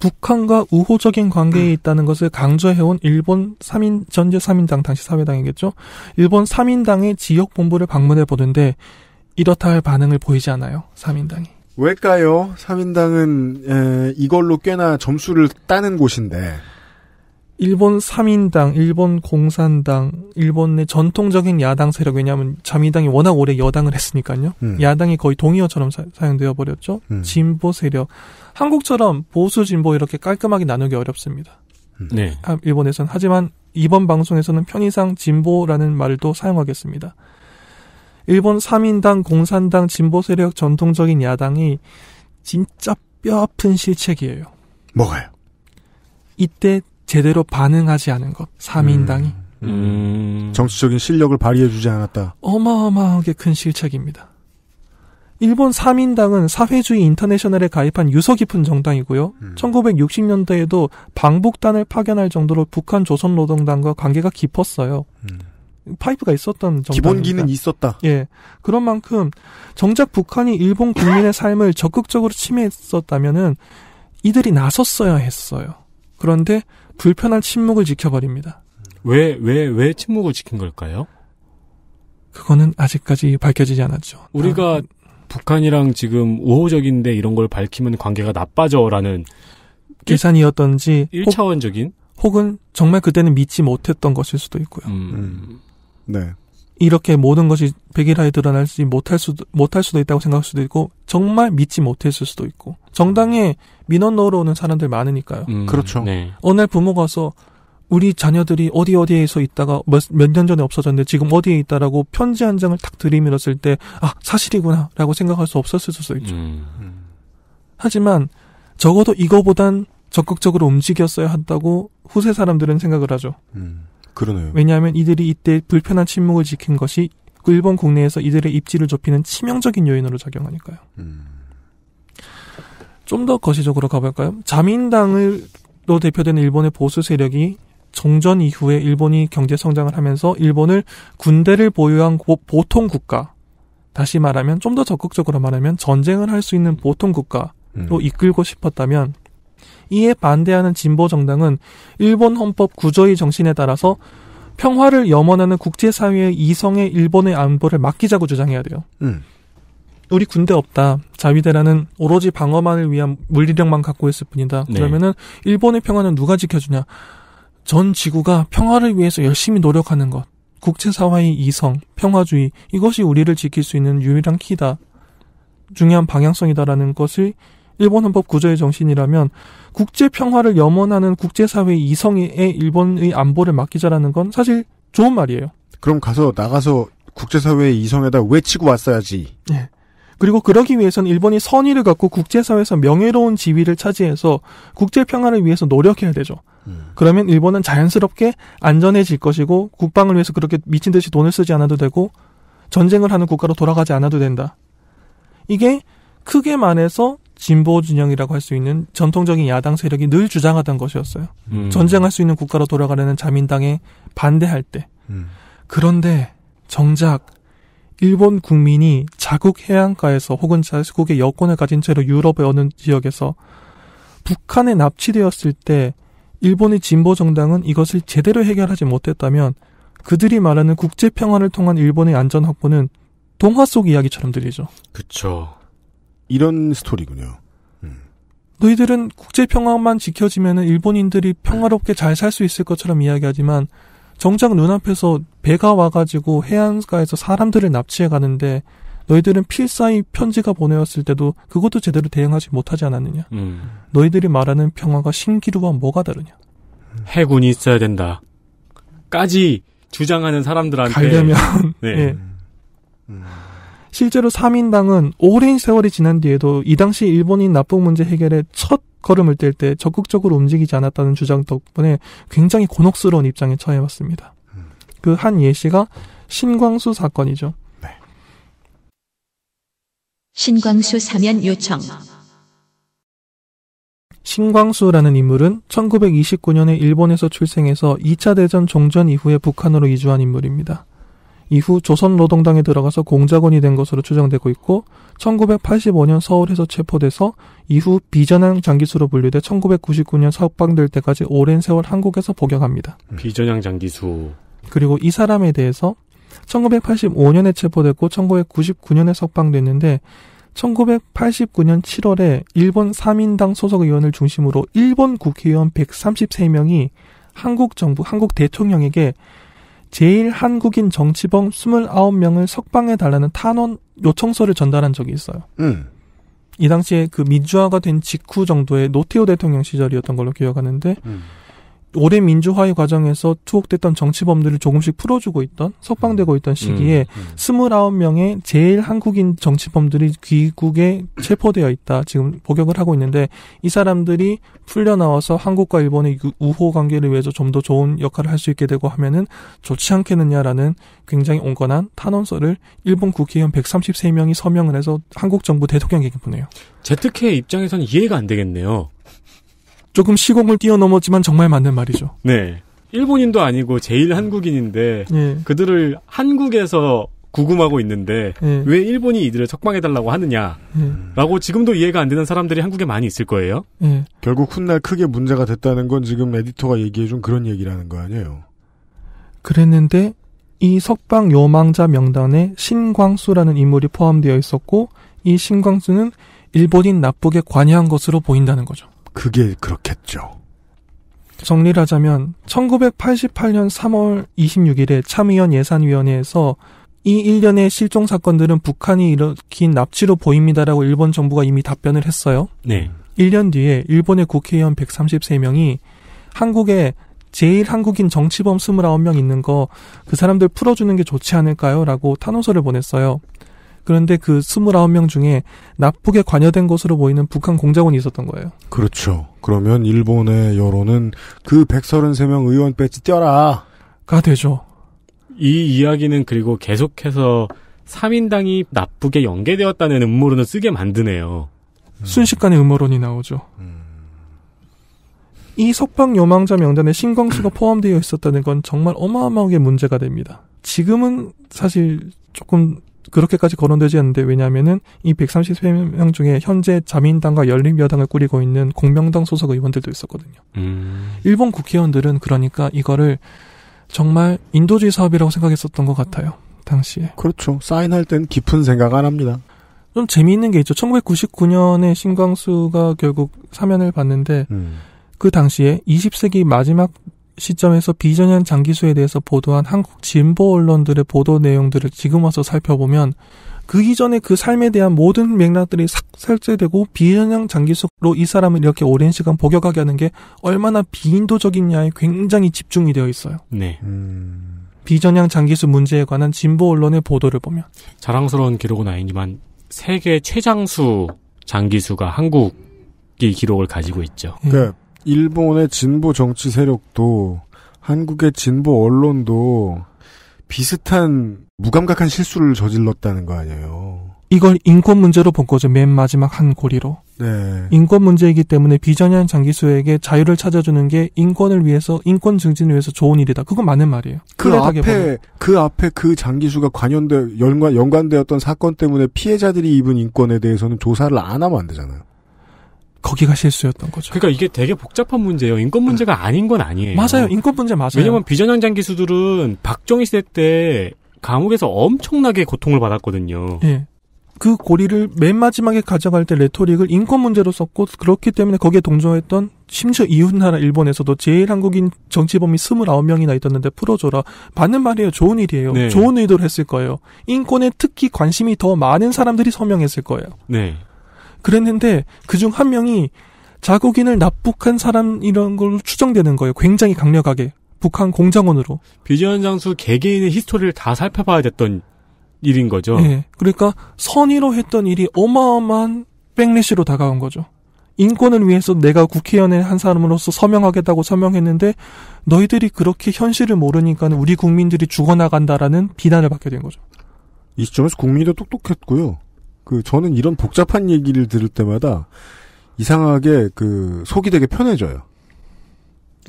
북한과 우호적인 관계에 음. 있다는 것을 강조해온 일본 3인, 전제 3인당, 당시 사회당이겠죠? 일본 3인당의 지역 본부를 방문해 보는데, 이렇다 할 반응을 보이지 않아요, 3인당이. 왜일까요? 3인당은, 에, 이걸로 꽤나 점수를 따는 곳인데. 일본 3인당 일본 공산당, 일본의 전통적인 야당 세력 왜냐하면 자민당이 워낙 오래 여당을 했으니까요. 음. 야당이 거의 동의어처럼 사, 용되어 버렸죠. 음. 진보 세력, 한국처럼 보수 진보 이렇게 깔끔하게 나누기 어렵습니다. 음. 네. 아, 일본에서는 하지만 이번 방송에서는 편의상 진보라는 말도 사용하겠습니다. 일본 3인당 공산당 진보 세력 전통적인 야당이 진짜 뼈아픈 실책이에요. 뭐가요? 이때 제대로 반응하지 않은 것. 3인당이. 음. 음. 정치적인 실력을 발휘해주지 않았다. 어마어마하게 큰 실책입니다. 일본 3인당은 사회주의 인터내셔널에 가입한 유서 깊은 정당이고요. 음. 1960년대에도 방북단을 파견할 정도로 북한 조선노동당과 관계가 깊었어요. 음. 파이프가 있었던 정당. 기본기는 있었다. 예. 그런 만큼 정작 북한이 일본 국민의 삶을 적극적으로 침해했었다면은 이들이 나섰어야 했어요. 그런데 불편한 침묵을 지켜버립니다. 왜, 왜, 왜 침묵을 지킨 걸까요? 그거는 아직까지 밝혀지지 않았죠. 우리가 아, 북한이랑 지금 우호적인데 이런 걸 밝히면 관계가 나빠져라는 계산이었던지 1차원적인 혹, 은 정말 그때는 믿지 못했던 것일 수도 있고요. 음. 음. 네. 이렇게 모든 것이 백일하에 드러날지 못할 수도 못할 수도 있다고 생각할 수도 있고 정말 믿지 못했을 수도 있고 정당에 민원 넣으러 오는 사람들 많으니까요. 음, 그렇죠. 네. 어느 날 부모가 와서 우리 자녀들이 어디 어디에서 있다가 몇 년 전에 없어졌는데 지금 어디에 있다라고 편지 한 장을 탁 들이밀었을 때아 사실이구나라고 생각할 수 없었을 수도 있죠. 음, 음. 하지만 적어도 이거보단 적극적으로 움직였어야 한다고 후세 사람들은 생각을 하죠. 음. 그러네요. 왜냐하면 이들이 이때 불편한 침묵을 지킨 것이 일본 국내에서 이들의 입지를 좁히는 치명적인 요인으로 작용하니까요. 음. 좀더 거시적으로 가볼까요? 자민당으로 대표되는 일본의 보수 세력이 종전 이후에 일본이 경제 성장을 하면서 일본을 군대를 보유한 고, 보통 국가, 다시 말하면 좀 더 적극적으로 말하면 전쟁을 할 수 있는 보통 국가로 음. 이끌고 싶었다면 이에 반대하는 진보 정당은 일본 헌법 구조의 정신에 따라서 평화를 염원하는 국제사회의 이성에 일본의 안보를 맡기자고 주장해야 돼요. 음. 우리 군대 없다. 자위대라는 오로지 방어만을 위한 물리력만 갖고 있을 뿐이다. 네. 그러면은 일본의 평화는 누가 지켜주냐? 전 지구가 평화를 위해서 열심히 노력하는 것. 국제사회의 이성, 평화주의, 이것이 우리를 지킬 수 있는 유일한 키다. 중요한 방향성이다라는 것을 일본 헌법 구조의 정신이라면 국제 평화를 염원하는 국제사회의 이성에 일본의 안보를 맡기자라는 건 사실 좋은 말이에요. 그럼 가서 나가서 국제사회의 이성에다 외치고 왔어야지. 네. 그리고 그러기 위해선 일본이 선의를 갖고 국제사회에서 명예로운 지위를 차지해서 국제 평화를 위해서 노력해야 되죠. 음. 그러면 일본은 자연스럽게 안전해질 것이고 국방을 위해서 그렇게 미친 듯이 돈을 쓰지 않아도 되고 전쟁을 하는 국가로 돌아가지 않아도 된다. 이게 크게 말해서 진보 진영이라고 할 수 있는 전통적인 야당 세력이 늘 주장하던 것이었어요. 음. 전쟁할 수 있는 국가로 돌아가려는 자민당에 반대할 때. 음. 그런데 정작 일본 국민이 자국 해안가에서 혹은 자국의 여권을 가진 채로 유럽의 어느 지역에서 북한에 납치되었을 때 일본의 진보 정당은 이것을 제대로 해결하지 못했다면 그들이 말하는 국제 평화를 통한 일본의 안전 확보는 동화 속 이야기처럼 들리죠. 그렇죠. 이런 스토리군요. 음. 너희들은 국제 평화만 지켜지면 일본인들이 평화롭게 잘 살 수 있을 것처럼 이야기하지만 정작 눈앞에서 배가 와가지고 해안가에서 사람들을 납치해 가는데 너희들은 필사의 편지가 보내왔을 때도 그것도 제대로 대응하지 못하지 않았느냐. 음. 너희들이 말하는 평화가 신기루와 뭐가 다르냐. 해군이 있어야 된다. 까지 주장하는 사람들한테. 가려면. 네. 네. 음. 실제로 3인당은 오랜 세월이 지난 뒤에도 이 당시 일본인 납북 문제 해결에 첫 걸음을 뗄 때 적극적으로 움직이지 않았다는 주장 덕분에 굉장히 곤혹스러운 입장에 처해왔습니다. 그 한 예시가 신광수 사건이죠. 네. 신광수 사면 요청. 신광수라는 인물은 1929년에 일본에서 출생해서 2차 대전 종전 이후에 북한으로 이주한 인물입니다. 이후 조선노동당에 들어가서 공작원이 된 것으로 추정되고 있고 1985년 서울에서 체포돼서 이후 비전향 장기수로 분류돼 1999년 석방될 때까지 오랜 세월 한국에서 복역합니다. 음. 비전향 장기수. 그리고 이 사람에 대해서 1985년에 체포됐고 1999년에 석방됐는데 1989년 7월에 일본 3인당 소속 의원을 중심으로 일본 국회의원 133명이 한국 정부, 한국 대통령에게 제일한국인 정치범 29명을 석방해달라는 탄원 요청서를 전달한 적이 있어요. 음. 이 당시에 그 민주화가 된 직후 정도의 노태우 대통령 시절이었던 걸로 기억하는데 음. 오랜 민주화의 과정에서 투옥됐던 정치범들을 조금씩 풀어주고 있던 석방되고 있던 음. 시기에 음. 스물아홉 명의 제일 한국인 정치범들이 귀국에 체포되어 있다. 지금 복역을 하고 있는데 이 사람들이 풀려 나와서 한국과 일본의 우호 관계를 위해서 좀 더 좋은 역할을 할 수 있게 되고 하면은 좋지 않겠느냐라는 굉장히 온건한 탄원서를 일본 국회의원 133명이 서명을 해서 한국 정부 대통령에게 보내요. 제특회 입장에서는 이해가 안 되겠네요. 조금 시공을 뛰어넘었지만 정말 맞는 말이죠. 네. 일본인도 아니고 제일 한국인인데 예. 그들을 한국에서 구금하고 있는데 예. 왜 일본이 이들을 석방해달라고 하느냐라고 예. 지금도 이해가 안 되는 사람들이 한국에 많이 있을 거예요. 예. 결국 훗날 크게 문제가 됐다는 건 지금 에디터가 얘기해준 그런 얘기라는 거 아니에요. 그랬는데 이 석방 요망자 명단에 신광수라는 인물이 포함되어 있었고 이 신광수는 일본인 납북에 관여한 것으로 보인다는 거죠. 그게 그렇겠죠. 정리하자면 를 1988년 3월 26일에 참의원 예산위원회에서 이 일련의 실종 사건들은 북한이 일으킨 납치로 보입니다라고 일본 정부가 이미 답변을 했어요. 네. 1년 뒤에 일본의 국회의원 133명이 한국에 제일 한국인 정치범 29명 있는 거 그 사람들 풀어주는 게 좋지 않을까요? 라고 탄원서를 보냈어요. 그런데 그 29명 중에 나쁘게 관여된 것으로 보이는 북한 공작원이 있었던 거예요. 그렇죠. 그러면 일본의 여론은 그 133명 의원 배지 떼어라! 가 되죠. 이 이야기는 그리고 계속해서 3인당이 나쁘게 연계되었다는 음모론을 쓰게 만드네요. 순식간에 음모론이 나오죠. 이 석방 요망자 명단에 신광씨가 포함되어 있었다는 건 정말 어마어마하게 문제가 됩니다. 지금은 사실 조금 그렇게까지 거론되지 않는데 왜냐하면은 이 133명 중에 현재 자민당과 열린여당을 꾸리고 있는 공명당 소속 의원들도 있었거든요. 음. 일본 국회의원들은 그러니까 이거를 정말 인도주의 사업이라고 생각했었던 것 같아요. 당시에. 그렇죠. 사인할 땐 깊은 생각 안 합니다. 좀 재미있는 게 있죠. 1999년에 신광수가 결국 사면을 받는데 음. 그 당시에 20세기 마지막 시점에서 비전향 장기수에 대해서 보도한 한국 진보 언론들의 보도 내용들을 지금 와서 살펴보면 그 이전에 그 삶에 대한 모든 맥락들이 삭 살제되고 비전향 장기수로 이 사람을 이렇게 오랜 시간 복역하게 하는 게 얼마나 비인도적이냐에 굉장히 집중이 되어 있어요. 네. 음... 비전향 장기수 문제에 관한 진보 언론의 보도를 보면 자랑스러운 기록은 아니지만 세계 최장수 장기수가 한국이 기록을 가지고 있죠. 예. 네. 그 일본의 진보 정치 세력도 한국의 진보 언론도 비슷한 무감각한 실수를 저질렀다는 거 아니에요. 이걸 인권 문제로 본 거죠. 맨 마지막 한 고리로. 네. 인권 문제이기 때문에 비전한 장기수에게 자유를 찾아주는 게 인권을 위해서 인권 증진을 위해서 좋은 일이다. 그건 맞는 말이에요. 그 앞에 보면. 그 앞에 그 장기수가 관련돼 연관 연관되었던 사건 때문에 피해자들이 입은 인권에 대해서는 조사를 안 하면 안 되잖아요. 거기가 실수였던 거죠. 그러니까 이게 되게 복잡한 문제예요. 인권 문제가 응. 음. 아닌 건 아니에요. 맞아요. 인권 문제 맞아요. 왜냐면 비전향장 기수들은 박정희 시대 때 감옥에서 엄청나게 고통을 받았거든요. 예. 그 고리를 맨 마지막에 가져갈 때 레토릭을 인권 문제로 썼고 그렇기 때문에 거기에 동조했던 심지어 이웃나라 일본에서도 제일 한국인 정치범이 29명이나 있었는데 풀어줘라. 맞는 말이에요. 좋은 일이에요. 네. 좋은 의도를 했을 거예요. 인권에 특히 관심이 더 많은 사람들이 서명했을 거예요. 네. 그랬는데 그중 한 명이 자국인을 납북한 사람 이런 걸로 추정되는 거예요. 굉장히 강력하게 북한 공장원으로 비지현 장수 개개인의 히스토리를 다 살펴봐야 됐던 일인 거죠. 네, 그러니까 선의로 했던 일이 어마어마한 백래시로 다가온 거죠. 인권을 위해서 내가 국회의원의 한 사람으로서 서명하겠다고 서명했는데 너희들이 그렇게 현실을 모르니까 우리 국민들이 죽어나간다라는 비난을 받게 된 거죠. 이 시점에서 국민도 똑똑했고요. 그 저는 이런 복잡한 얘기를 들을 때마다 이상하게 그 속이 되게 편해져요.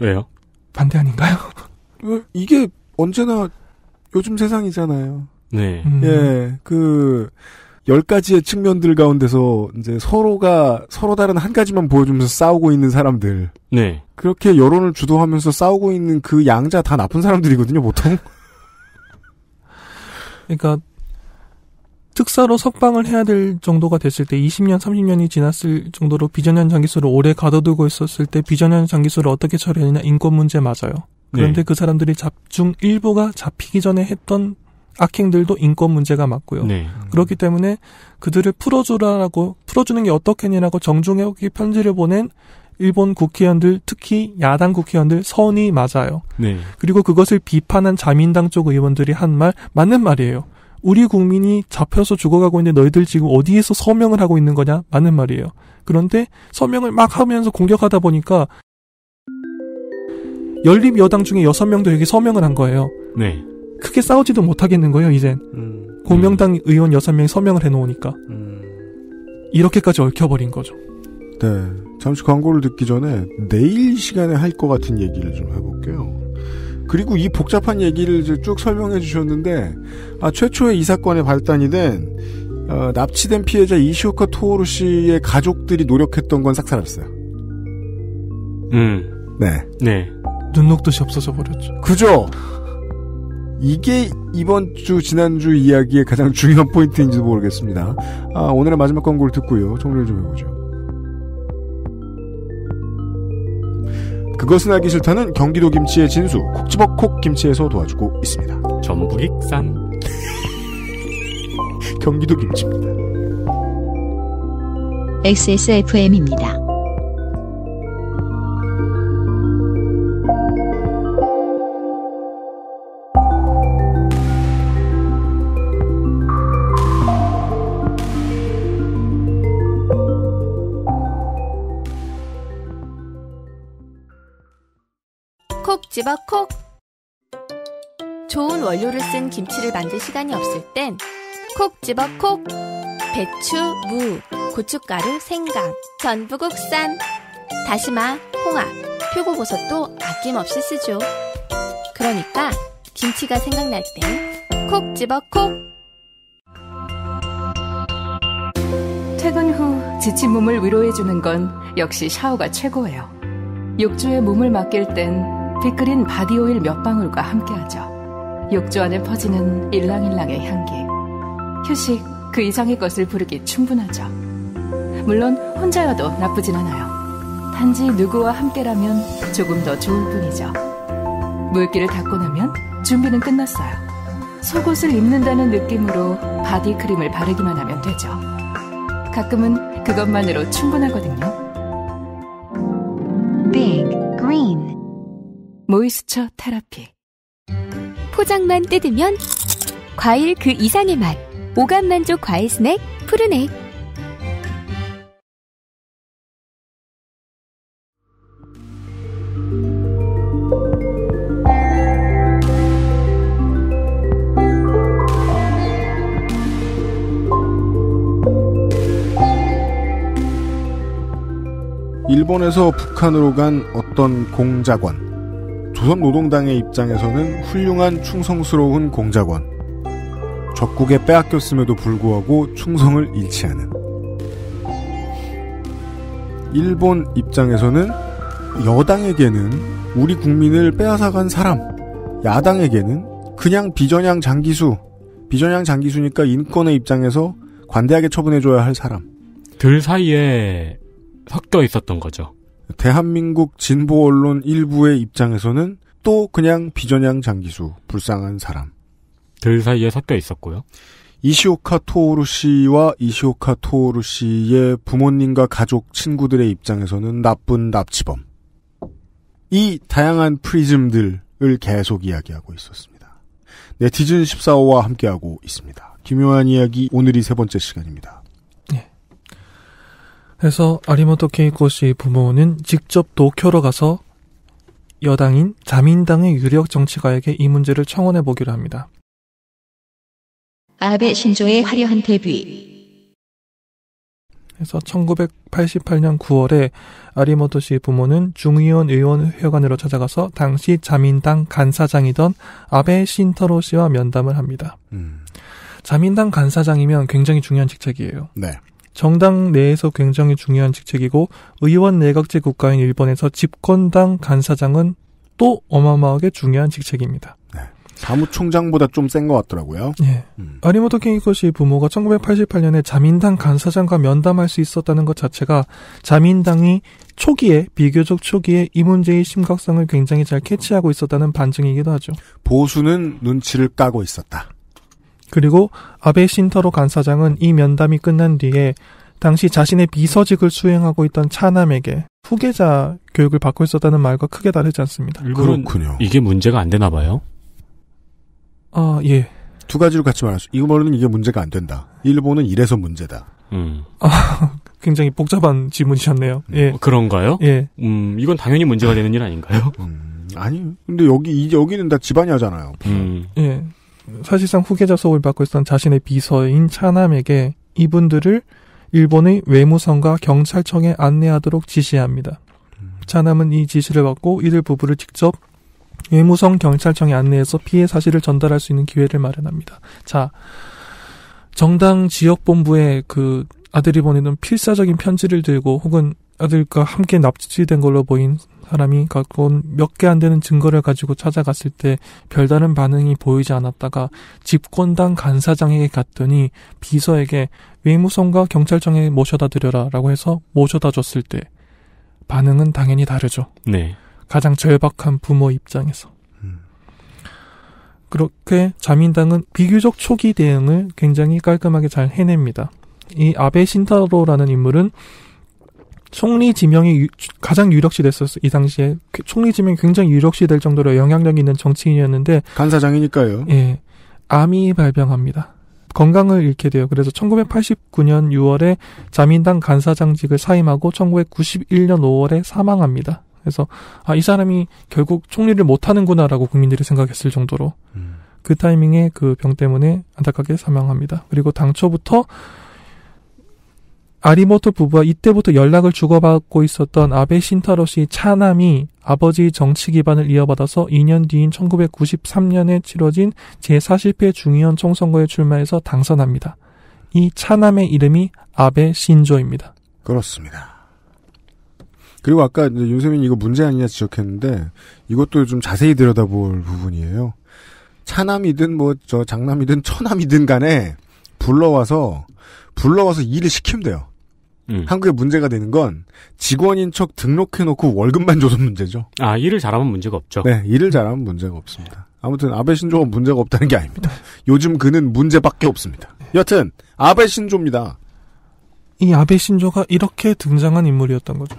왜요? 반대 아닌가요? 이게 언제나 요즘 세상이잖아요. 네. 음. 예, 그, 열 가지의 측면들 가운데서 이제 서로가, 서로 다른 한 가지만 보여주면서 싸우고 있는 사람들. 네. 그렇게 여론을 주도하면서 싸우고 있는 그 양자 다 나쁜 사람들이거든요, 보통. 그러니까 특사로 석방을 해야 될 정도가 됐을 때 20년, 30년이 지났을 정도로 비전현 장기수를 오래 가둬두고 있었을 때 비전현 장기수를 어떻게 처리하느냐 인권 문제 맞아요. 그런데 네. 그 사람들이 잡중 일부가 잡히기 전에 했던 악행들도 인권 문제가 맞고요. 네. 그렇기 때문에 그들을 풀어주라고 풀어주는 게어떻겠냐라고 정중하게 편지를 보낸 일본 국회의원들 특히 야당 국회의원들 선이 맞아요. 네. 그리고 그것을 비판한 자민당 쪽 의원들이 한 말 맞는 말이에요. 우리 국민이 잡혀서 죽어가고 있는데 너희들 지금 어디에서 서명을 하고 있는 거냐? 맞는 말이에요. 그런데 서명을 막 하면서 공격하다 보니까 연립 여당 중에 여섯 명도 여기 서명을 한 거예요. 네. 크게 싸우지도 못하겠는 거예요, 이젠. 음. 공명당 음. 의원 여섯 명이 서명을 해놓으니까. 음. 이렇게까지 얽혀버린 거죠. 네. 잠시 광고를 듣기 전에 내일 시간에 할 것 같은 얘기를 좀 해볼게요. 그리고 이 복잡한 얘기를 쭉 설명해 주셨는데 아, 최초의 이 사건의 발단이 된 어, 납치된 피해자 이시오카 토오루 씨의 가족들이 노력했던 건 싹사라졌어요. 음. 네. 네. 눈녹듯이 없어져 버렸죠. 그죠? 이게 이번 주 지난주 이야기의 가장 중요한 포인트인지도 모르겠습니다. 아, 오늘의 마지막 광고를 듣고요. 정리를 좀 해보죠. 그것은 알기 싫다는 경기도 김치의 진수 콕지버콕 김치에서 도와주고 있습니다. 전북익산 경기도 김치입니다. XSFM입니다. 집어 콕! 좋은 원료를 쓴 김치를 만들 시간이 없을 땐 콕 집어 콕! 배추, 무, 고춧가루, 생강, 전부 국산, 다시마, 홍합, 표고버섯도 아낌없이 쓰죠. 그러니까 김치가 생각날 땐 콕 집어 콕! 퇴근 후 지친 몸을 위로해주는 건 역시 샤워가 최고예요. 욕조에 몸을 맡길 땐 빗그린 바디오일 몇 방울과 함께하죠. 욕조 안에 퍼지는 일랑일랑의 향기. 휴식 그 이상의 것을 부르기 충분하죠. 물론 혼자여도 나쁘진 않아요. 단지 누구와 함께라면 조금 더 좋을 뿐이죠. 물기를 닦고 나면 준비는 끝났어요. 속옷을 입는다는 느낌으로 바디크림을 바르기만 하면 되죠. 가끔은 그것만으로 충분하거든요. 모이스처 테라피 포장만 뜯으면 과일 그 이상의 맛 오감 만족 과일 스낵 푸르넥 일본에서 북한으로 간 어떤 공작원 조선노동당의 입장에서는 훌륭한 충성스러운 공작원, 적국에 빼앗겼음에도 불구하고 충성을 잃지 않은. 일본 입장에서는 여당에게는 우리 국민을 빼앗아간 사람, 야당에게는 그냥 비전향 장기수, 비전향 장기수니까 인권의 입장에서 관대하게 처분해줘야 할 사람. 들 사이에 섞여 있었던 거죠. 대한민국 진보 언론 일부의 입장에서는 또 그냥 비전향 장기수 불쌍한 사람 들 사이에 섞여 있었고요. 이시오카 토오루 씨와 이시오카 토오루 씨의 부모님과 가족 친구들의 입장에서는 나쁜 납치범. 이 다양한 프리즘들을 계속 이야기하고 있었습니다. 네티즌 14호와 함께하고 있습니다. 기묘한 이야기 오늘이 세 번째 시간입니다. 그래서 아리모토 케이코 씨 부모는 직접 도쿄로 가서 여당인 자민당의 유력 정치가에게 이 문제를 청원해 보기로 합니다. 아베 신조의 화려한 데뷔. 그래서 1988년 9월에 아리모토 씨 부모는 중의원 의원회관으로 찾아가서 당시 자민당 간사장이던 아베 신터로 씨와 면담을 합니다. 음. 자민당 간사장이면 굉장히 중요한 직책이에요. 네. 정당 내에서 굉장히 중요한 직책이고 의원 내각제 국가인 일본에서 집권당 간사장은 또 어마어마하게 중요한 직책입니다. 네. 사무총장보다 좀 센 것 같더라고요. 네. 음. 아리모토 케이코시 뭐, 부모가 1988년에 자민당 간사장과 면담할 수 있었다는 것 자체가 자민당이 초기에 비교적 초기에 이 문제의 심각성을 굉장히 잘 캐치하고 있었다는 반증이기도 하죠. 보수는 눈치를 까고 있었다. 그리고 아베 신터로 간사장은 이 면담이 끝난 뒤에 당시 자신의 비서직을 수행하고 있던 차남에게 후계자 교육을 받고 있었다는 말과 크게 다르지 않습니다. 그렇군요. 이게 문제가 안 되나 봐요. 아 예. 두 가지로 같이 말할 수. 이거는 이게 문제가 안 된다. 일본은 이래서 문제다. 음. 아, 굉장히 복잡한 질문이셨네요. 음. 예. 그런가요? 예. 음, 이건 당연히 문제가 되는 일 아닌가요? 음, 아니 근데 여기, 여기는 다 집안이 하잖아요. 음. 예. 사실상 후계자 수업을 받고 있던 자신의 비서인 차남에게 이분들을 일본의 외무성과 경찰청에 안내하도록 지시합니다. 음. 차남은 이 지시를 받고 이들 부부를 직접 외무성 경찰청에 안내해서 피해 사실을 전달할 수 있는 기회를 마련합니다. 자, 정당 지역본부에 그 아들이 보내는 필사적인 편지를 들고 혹은 아들과 함께 납치된 걸로 보인 사람이 갖고 온몇개 안 되는 증거를 가지고 찾아갔을 때 별다른 반응이 보이지 않았다가 집권당 간사장에게 갔더니 비서에게 외무성과 경찰청에 모셔다 드려라 라고 해서 모셔다 줬을 때 반응은 당연히 다르죠. 네. 가장 절박한 부모 입장에서. 음. 그렇게 자민당은 비교적 초기 대응을 굉장히 깔끔하게 잘 해냅니다. 이 아베 신타로라는 인물은 총리 지명이 가장 유력시 됐었어 이 당시에 그 총리 지명이 굉장히 유력시 될 정도로 영향력 있는 정치인이었는데 간사장이니까요. 예, 암이 발병합니다. 건강을 잃게 돼요. 그래서 1989년 6월에 자민당 간사장직을 사임하고 1991년 5월에 사망합니다. 그래서 아이 사람이 결국 총리를 못 하는구나라고 국민들이 생각했을 정도로 음. 그 타이밍에 그 병 때문에 안타깝게 사망합니다. 그리고 당초부터 아리모토 부부와 이때부터 연락을 주고받고 있었던 아베 신타로 시 차남이 아버지 정치 기반을 이어받아서 2년 뒤인 1993년에 치러진 제40회 중의원 총선거에 출마해서 당선합니다. 이 차남의 이름이 아베 신조입니다. 그렇습니다. 그리고 아까 윤세민 이거 문제 아니냐 지적했는데 이것도 좀 자세히 들여다볼 부분이에요. 차남이든 뭐 저 장남이든 처남이든 간에 불러와서 불러와서 일을 시키면 돼요. 음. 한국에 문제가 되는 건 직원인 척 등록해놓고 월급만 줘서 문제죠. 아 일을 잘하면 문제가 없죠. 네, 일을 잘하면 문제가 없습니다. 아무튼 아베 신조는 문제가 없다는 게 아닙니다. 요즘 그는 문제밖에 없습니다. 여튼 아베 신조입니다. 이 아베 신조가 이렇게 등장한 인물이었던 거죠.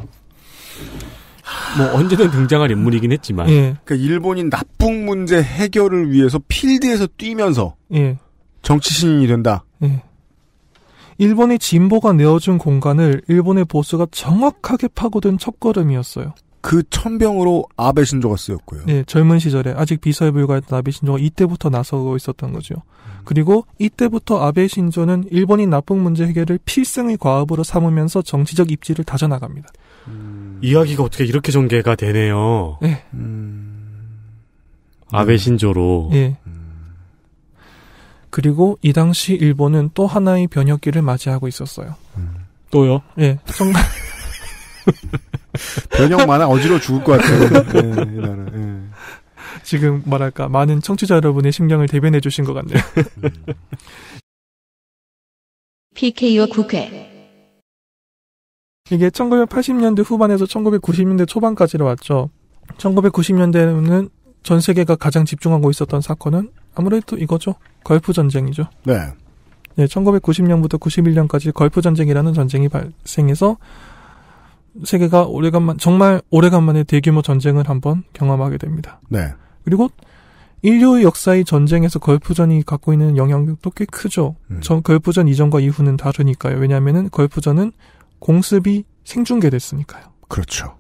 뭐 언제든 등장할 인물이긴 했지만, 예. 그 일본인 납북 문제 해결을 위해서 필드에서 뛰면서 예. 정치 신인이 된다. 예. 일본의 진보가 내어준 공간을 일본의 보수가 정확하게 파고든 첫걸음이었어요. 그 천병으로 아베 신조가 쓰였고요. 네, 젊은 시절에 아직 비서에 불과했던 아베 신조가 이때부터 나서고 있었던 거죠. 음. 그리고 이때부터 아베 신조는 일본이 납북 문제 해결을 필승의 과업으로 삼으면서 정치적 입지를 다져나갑니다. 음. 이야기가 어떻게 이렇게 전개가 되네요. 네. 음. 아베 네. 신조로. 네. 그리고 이 당시 일본은 또 하나의 변혁기를 맞이하고 있었어요. 음. 또요? 예. 정말. 변혁 만화 어지러 죽을 것 같아요. 네, 나는. 네. 예. 지금 말할까 많은 청취자 여러분의 심경을 대변해 주신 것 같네요. PKO 국회 이게 1980년대 후반에서 1990년대 초반까지로 왔죠. 1990년대는 전 세계가 가장 집중하고 있었던 사건은 아무래도 이거죠. 걸프 전쟁이죠. 네. 예, 1990년부터 91년까지 걸프 전쟁이라는 전쟁이 발생해서 세계가 오래간만 정말 오래간만에 대규모 전쟁을 한번 경험하게 됩니다. 네. 그리고 인류의 역사의 전쟁에서 걸프전이 갖고 있는 영향력도 꽤 크죠. 음. 전 걸프전 이전과 이후는 다르니까요. 왜냐하면은 걸프전은 공습이 생중계됐으니까요. 그렇죠.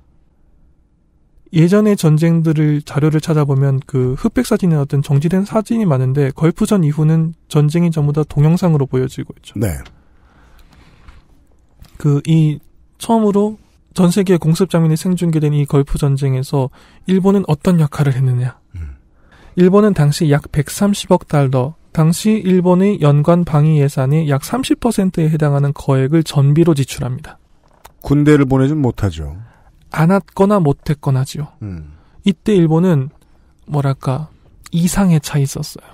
예전의 전쟁들을 자료를 찾아보면 그 흑백 사진이 어떤 정지된 사진이 많은데 걸프전 이후는 전쟁이 전부 다 동영상으로 보여지고 있죠. 네. 그 이 처음으로 전 세계 공습 장면이 생중계된 이 걸프 전쟁에서 일본은 어떤 역할을 했느냐? 음. 일본은 당시 약 130억 달러, 당시 일본의 연간 방위 예산의 약 30%에 해당하는 거액을 전비로 지출합니다. 군대를 보내진 못하죠. 않았거나 못했거나지요. 음. 이때 일본은 뭐랄까 이상의차 있었어요.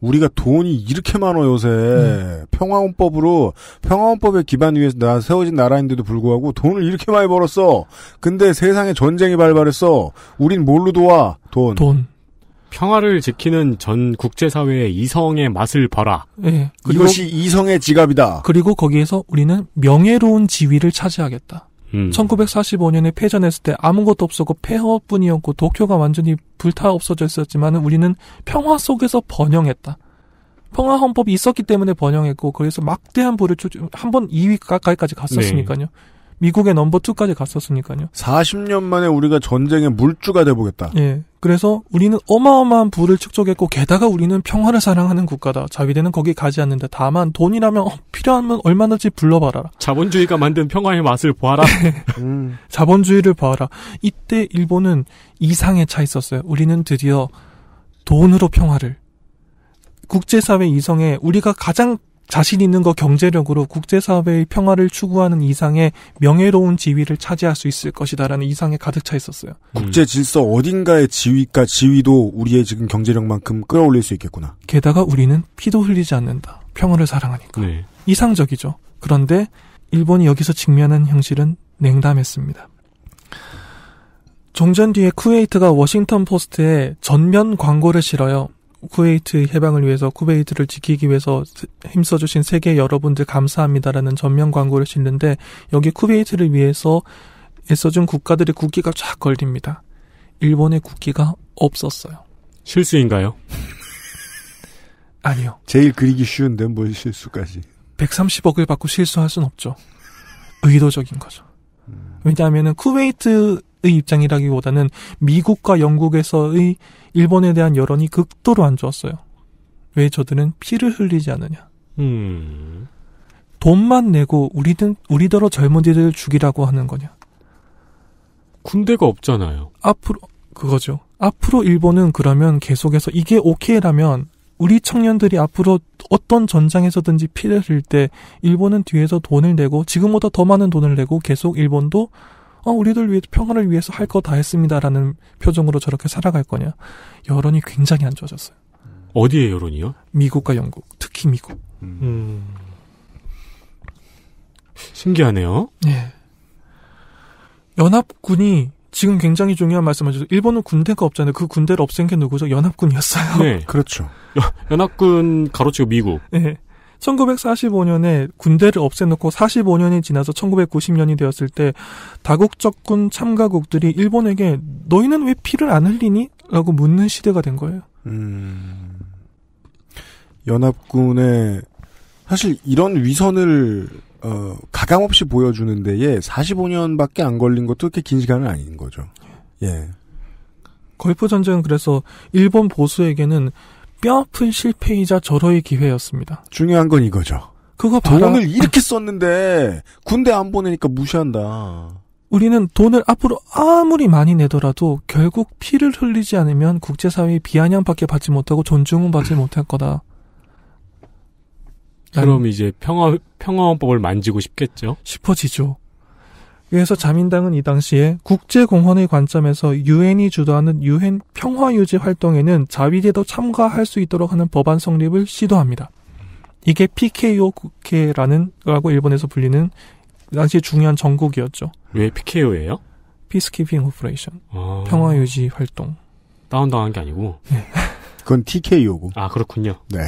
우리가 돈이 이렇게 많아 요새 음. 네. 평화헌법으로 평화헌법에 기반 위에서 나 세워진 나라인데도 불구하고 돈을 이렇게 많이 벌었어. 근데 세상에 전쟁이 발발했어. 우린 뭘로 도와? 돈. 돈. 평화를 지키는 전 국제사회의 이성의 맛을 봐라. 네. 이것이 이성의 지갑이다. 그리고 거기에서 우리는 명예로운 지위를 차지하겠다. 음. 1945년에 패전했을 때 아무것도 없었고 폐허뿐이었고 도쿄가 완전히 불타 없어져 있었지만 우리는 평화 속에서 번영했다. 평화 헌법이 있었기 때문에 번영했고 그래서 막대한 부를 한번 2위 가까이까지 갔었으니까요. 네. 미국의 넘버 2까지 갔었으니까요. 40년 만에 우리가 전쟁의 물주가 돼 보겠다. 예. 그래서 우리는 어마어마한 부를 축적했고 게다가 우리는 평화를 사랑하는 국가다. 자위대는 거기 가지 않는데 다만 돈이라면 어, 필요하면 얼마든지 불러봐라. 자본주의가 만든 평화의 맛을 보아라. 자본주의를 보아라. 이때 일본은 이상에 차 있었어요. 우리는 드디어 돈으로 평화를 국제사회 이성에 우리가 가장 자신 있는 거 경제력으로 국제사회의 평화를 추구하는 이상의 명예로운 지위를 차지할 수 있을 것이다라는 이상에 가득 차 있었어요. 음. 국제 질서 어딘가의 지위가 지위도 우리의 지금 경제력만큼 끌어올릴 수 있겠구나. 게다가 우리는 피도 흘리지 않는다. 평화를 사랑하니까. 네. 이상적이죠. 그런데 일본이 여기서 직면한 현실은 냉담했습니다. 종전 뒤에 쿠웨이트가 워싱턴 포스트에 전면 광고를 실어요. 쿠웨이트 해방을 위해서 쿠웨이트를 지키기 위해서 힘써주신 세계 여러분들 감사합니다라는 전면 광고를 싣는데 여기 쿠웨이트를 위해서 애써준 국가들의 국기가 쫙 걸립니다. 일본의 국기가 없었어요. 실수인가요? 아니요. 제일 그리기 쉬운데 뭘 실수까지. 130억을 받고 실수할 순 없죠. 의도적인 거죠. 왜냐하면 쿠웨이트 입장이라기보다는 미국과 영국에서의 일본에 대한 여론이 극도로 안 좋았어요. 왜 저들은 피를 흘리지 않느냐. 음. 돈만 내고 우리는 우리더러 젊은이들 을 죽이라고 하는 거냐. 군대가 없잖아요. 앞으로 그거죠. 앞으로 일본은 그러면 계속해서 이게 오케이라면 우리 청년들이 앞으로 어떤 전장에서든지 피를 흘릴 때 일본은 뒤에서 돈을 내고 지금보다 더 많은 돈을 내고 계속 일본도 어, 우리들 위해 평화를 위해서 할 거 다 했습니다라는 표정으로 저렇게 살아갈 거냐. 여론이 굉장히 안 좋아졌어요. 음. 어디에 여론이요? 미국과 영국, 특히 미국. 음. 음. 신기하네요. 예. 연합군이 지금 굉장히 중요한 말씀하셨죠. 일본은 군대가 없잖아요. 그 군대를 없앤 게 누구죠? 연합군이었어요. 네. 그렇죠. 연합군 가로치고 미국. 네. 1945년에 군대를 없애놓고 45년이 지나서 1990년이 되었을 때 다국적군 참가국들이 일본에게 너희는 왜 피를 안 흘리니? 라고 묻는 시대가 된 거예요. 음. 연합군의 사실 이런 위선을 어, 가감 없이 보여주는 데에 45년밖에 안 걸린 것도 그렇게 긴 시간은 아닌 거죠. 예. 걸프 전쟁은 그래서 일본 보수에게는 뼈아픈 실패이자 절호의 기회였습니다. 중요한 건 이거죠. 그거 봐라. 돈을 이렇게 썼는데 군대 안 보내니까 무시한다. 우리는 돈을 앞으로 아무리 많이 내더라도 결국 피를 흘리지 않으면 국제사회의 비아냥밖에 받지 못하고 존중은 받지 못할 거다. 그럼 이제 평화 평화헌법을 만지고 싶겠죠? 싶어지죠. 그래서 자민당은 이 당시에 국제공헌의 관점에서 유엔이 주도하는 유엔 평화유지 활동에는 자위대도 참가할 수 있도록 하는 법안 성립을 시도합니다. 이게 PKO 국회라는 라고 일본에서 불리는 당시 중요한 정국이었죠. 왜 PKO예요? Peacekeeping 피스키핑 오퍼레이션. 아... 평화유지 활동. 다운당한 게 아니고. 네. 그건 TKO고. 아 그렇군요. 네.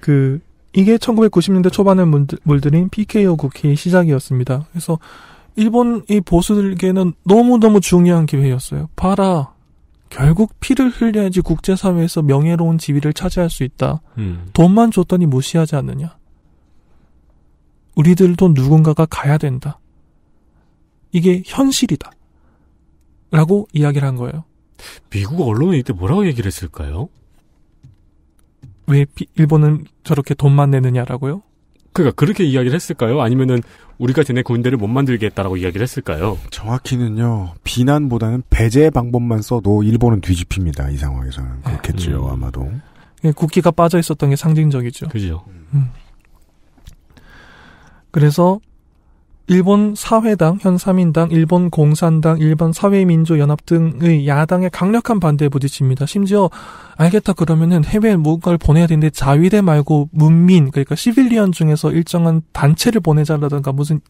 그 이게 1990년대 초반에 물들인 PKO 국회의 시작이었습니다. 그래서 일본 이 보수들에게는 너무너무 중요한 기회였어요. 봐라. 결국 피를 흘려야지 국제사회에서 명예로운 지위를 차지할 수 있다. 음. 돈만 줬더니 무시하지 않느냐. 우리들도 누군가가 가야 된다. 이게 현실이다. 라고 이야기를 한 거예요. 미국 언론은 이때 뭐라고 얘기를 했을까요? 왜 일본은 저렇게 돈만 내느냐라고요? 그러니까 그렇게 이야기를 했을까요? 아니면은 우리가 쟤네 군대를 못 만들겠다라고 이야기를 했을까요? 정확히는요 비난보다는 배제 방법만 써도 일본은 뒤집힙니다 이 상황에서는 아, 그렇겠죠 음. 아마도 예, 국기가 빠져 있었던 게 상징적이죠. 그죠. 음. 그래서 일본 사회당, 현 3인당, 일본 공산당, 일본 사회민주연합 등의 야당의 강력한 반대에 부딪힙니다. 심지어 알겠다 그러면은 해외에 무언가를 보내야 되는데 자위대 말고 문민, 그러니까 시빌리언 중에서 일정한 단체를 보내자라든가 무슨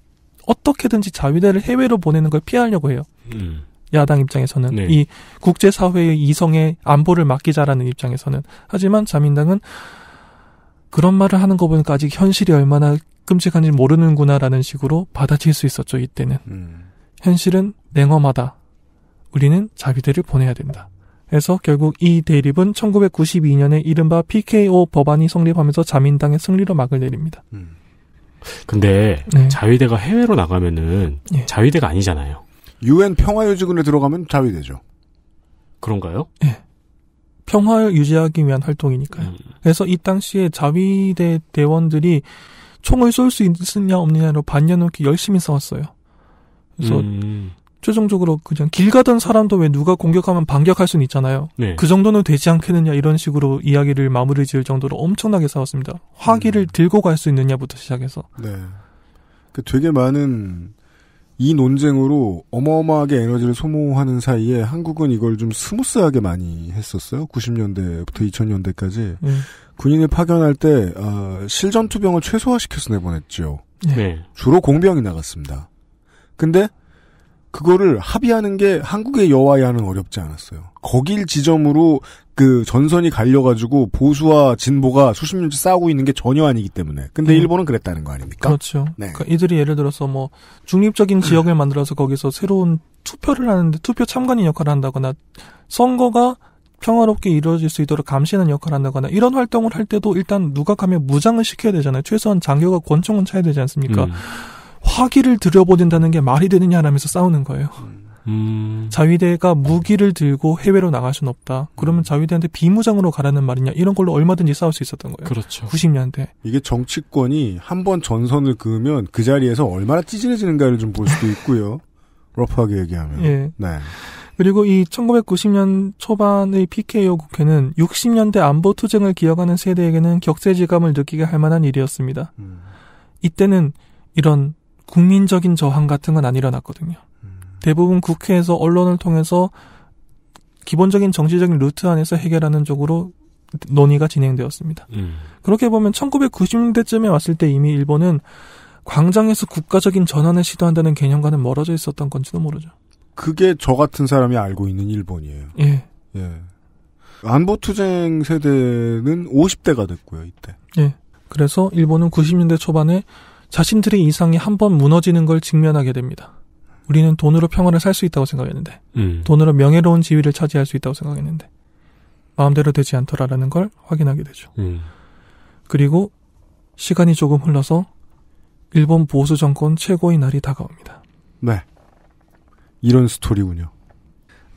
어떻게든지 자위대를 해외로 보내는 걸 피하려고 해요. 음. 야당 입장에서는 네. 이 국제사회의 이성의 안보를 맡기자라는 입장에서는 하지만 자민당은 그런 말을 하는 거 보니까 아직 현실이 얼마나 끔찍한지 모르는구나라는 식으로 받아칠 수 있었죠, 이때는. 음. 현실은 냉엄하다. 우리는 자비대를 보내야 된다. 그래서 결국 이 대립은 1992년에 이른바 PKO 법안이 성립하면서 자민당의 승리로 막을 내립니다. 음. 근데 네. 자위대가 해외로 나가면은 예. 자위대가 아니잖아요. 유엔 평화유지군에 들어가면 자위대죠. 그런가요? 예. 평화를 유지하기 위한 활동이니까요. 음. 그래서 이 당시에 자위대 대원들이 총을 쏠 수 있느냐 없느냐로 반려놓게 열심히 싸웠어요. 그래서 음, 음. 최종적으로 그냥 길 가던 사람도 왜 누가 공격하면 반격할 수는 있잖아요. 네. 그 정도는 되지 않겠느냐 이런 식으로 이야기를 마무리 지을 정도로 엄청나게 싸웠습니다. 화기를 음. 들고 갈 수 있느냐부터 시작해서. 네. 그 되게 많은 이 논쟁으로 어마어마하게 에너지를 소모하는 사이에 한국은 이걸 좀 스무스하게 많이 했었어요. 90년대부터 2000년대까지 음. 예. 군인을 파견할 때 어, 실전투병을 최소화시켜서 내보냈죠. 예. 네. 주로 공병이 나갔습니다. 근데 그거를 합의하는 게 한국의 여와야는 어렵지 않았어요. 거길 지점으로 그 전선이 갈려가지고 보수와 진보가 수십 년째 싸우고 있는 게 전혀 아니기 때문에. 근데 음. 일본은 그랬다는 거 아닙니까? 그렇죠. 네. 그러니까 이들이 예를 들어서 뭐 중립적인 지역을 만들어서 거기서 새로운 투표를 하는데 투표 참관인 역할을 한다거나 선거가 평화롭게 이루어질 수 있도록 감시하는 역할을 한다거나 이런 활동을 할 때도 일단 누가 가면 무장을 시켜야 되잖아요. 최소한 장교가 권총은 차야 되지 않습니까? 음. 화기를 들여보낸다는 게 말이 되느냐라면서 싸우는 거예요. 음. 음. 자위대가 무기를 들고 해외로 나갈 수는 없다. 그러면 음. 자위대한테 비무장으로 가라는 말이냐 이런 걸로 얼마든지 싸울 수 있었던 거예요. 그렇죠. 90년대. 이게 정치권이 한 번 전선을 그으면 그 자리에서 얼마나 찌질해지는가를 좀 볼 수도 있고요. 러프하게 얘기하면. 예. 네. 그리고 이 1990년 초반의 PKO 국회는 60년대 안보 투쟁을 기억하는 세대에게는 격세지감을 느끼게 할 만한 일이었습니다. 음. 이때는 이런 국민적인 저항 같은 건 안 일어났거든요. 대부분 국회에서 언론을 통해서 기본적인 정치적인 루트 안에서 해결하는 쪽으로 논의가 진행되었습니다. 음. 그렇게 보면 1990년대쯤에 왔을 때 이미 일본은 광장에서 국가적인 전환을 시도한다는 개념과는 멀어져 있었던 건지도 모르죠. 그게 저 같은 사람이 알고 있는 일본이에요. 예. 예. 안보투쟁 세대는 50대가 됐고요, 이때. 예. 그래서 일본은 90년대 초반에 자신들의 이상이 한 번 무너지는 걸 직면하게 됩니다. 우리는 돈으로 평화를 살 수 있다고 생각했는데 음. 돈으로 명예로운 지위를 차지할 수 있다고 생각했는데 마음대로 되지 않더라라는 걸 확인하게 되죠. 음. 그리고 시간이 조금 흘러서 일본 보수 정권 최고의 날이 다가옵니다. 네. 이런 스토리군요.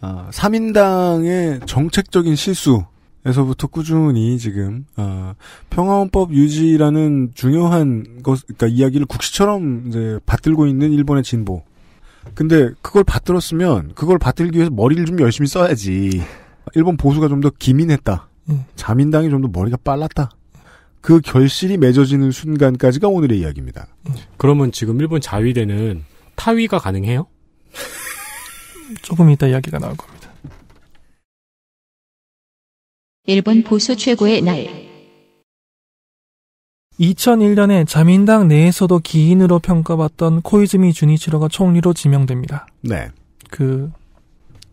아, 3인당의 정책적인 실수에서부터 꾸준히 지금 아, 평화헌법 유지라는 중요한 것, 그니까 이야기를 국시처럼 이제 받들고 있는 일본의 진보. 근데 그걸 받들었으면 그걸 받들기 위해서 머리를 좀 열심히 써야지. 일본 보수가 좀 더 기민했다. 예. 자민당이 좀 더 머리가 빨랐다. 그 결실이 맺어지는 순간까지가 오늘의 이야기입니다. 예. 그러면 지금 일본 자위대는 타위가 가능해요? 조금 이따 이야기가 나올 겁니다. 일본 보수 최고의 날. 2001년에 자민당 내에서도 기인으로 평가받던 코이즈미 주니치로가 총리로 지명됩니다. 네. 그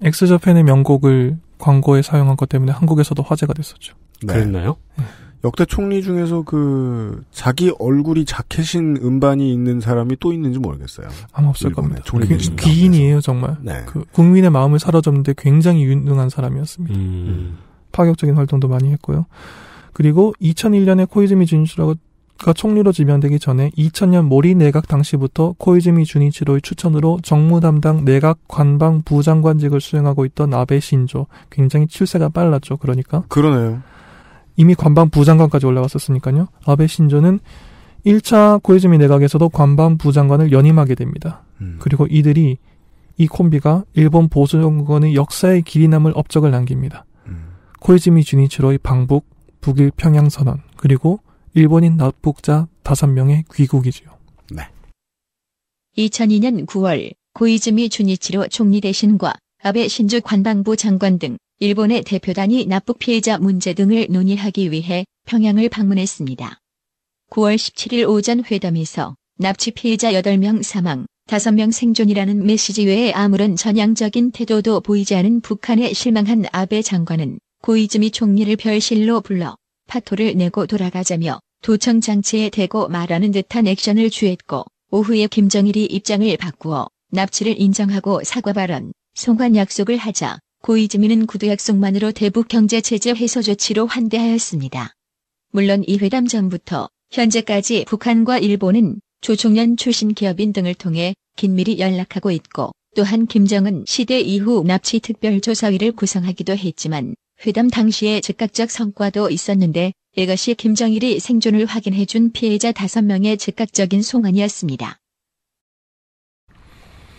엑스저팬의 명곡을 광고에 사용한 것 때문에 한국에서도 화제가 됐었죠. 네. 그랬나요? 네. 역대 총리 중에서 그 자기 얼굴이 자켓인 음반이 있는 사람이 또 있는지 모르겠어요. 아마 없을 겁니다. 총리 그, 귀인이에요 정말. 네. 그 국민의 마음을 사로잡는데 굉장히 유능한 사람이었습니다. 음. 파격적인 활동도 많이 했고요. 그리고 2001년에 코이즈미 주니치라고 가 총리로 지명되기 전에 2000년 모리 내각 당시부터 코이즈미 주니치로의 추천으로 정무 담당 내각 관방 부장관직을 수행하고 있던 아베 신조 굉장히 출세가 빨랐죠. 그러니까 그러네요. 이미 관방 부장관까지 올라왔었으니까요. 아베 신조는 1차 코이즈미 내각에서도 관방 부장관을 연임하게 됩니다. 음. 그리고 이들이 이 콤비가 일본 보수 정권의 역사의 길이 남을 업적을 남깁니다. 음. 코이즈미 주니치로의 방북, 북일 평양 선언 그리고 일본인 납북자 5명의 귀국이지요. 네. 2002년 9월 고이즈미 준이치로 총리 대신과 아베 신주 관방부 장관 등 일본의 대표단이 납북 피해자 문제 등을 논의하기 위해 평양을 방문했습니다. 9월 17일 오전 회담에서 납치 피해자 8명 사망, 5명 생존이라는 메시지 외에 아무런 전향적인 태도도 보이지 않은 북한에 실망한 아베 장관은 고이즈미 총리를 별실로 불러 파토를 내고 돌아가자며 도청 장치에 대고 말하는 듯한 액션을 취했고 오후에 김정일이 입장을 바꾸어 납치를 인정하고 사과 발언, 송환 약속을 하자 고이즈미는 구두 약속만으로 대북 경제 체제 해소 조치로 환대하였습니다. 물론 이 회담 전부터 현재까지 북한과 일본은 조총련 출신 기업인 등을 통해 긴밀히 연락하고 있고 또한 김정은 시대 이후 납치 특별조사위를 구성하기도 했지만 회담 당시에 즉각적 성과도 있었는데 이것이 김정일이 생존을 확인해준 피해자 5명의 즉각적인 송환이었습니다.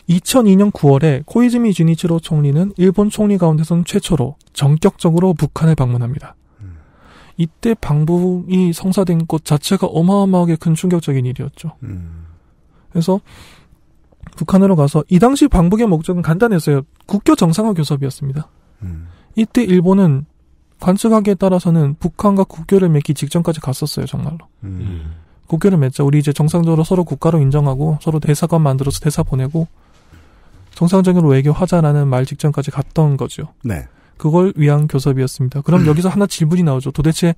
2002년 9월에 코이즈미 주니치로 총리는 일본 총리 가운데선 최초로 정격적으로 북한을 방문합니다. 이때 방북이 성사된 것 자체가 어마어마하게 큰 충격적인 일이었죠. 그래서 북한으로 가서 이 당시 방북의 목적은 간단했어요. 국교 정상화 교섭이었습니다. 이때 일본은 관측하기에 따라서는 북한과 국교를 맺기 직전까지 갔었어요, 정말로. 음. 음. 국교를 맺자 우리 이제 정상적으로 서로 국가로 인정하고 서로 대사관 만들어서 대사 보내고 정상적으로 외교 하자라는 말 직전까지 갔던 거죠. 네. 그걸 위한 교섭이었습니다. 그럼 음. 여기서 하나 질문이 나오죠. 도대체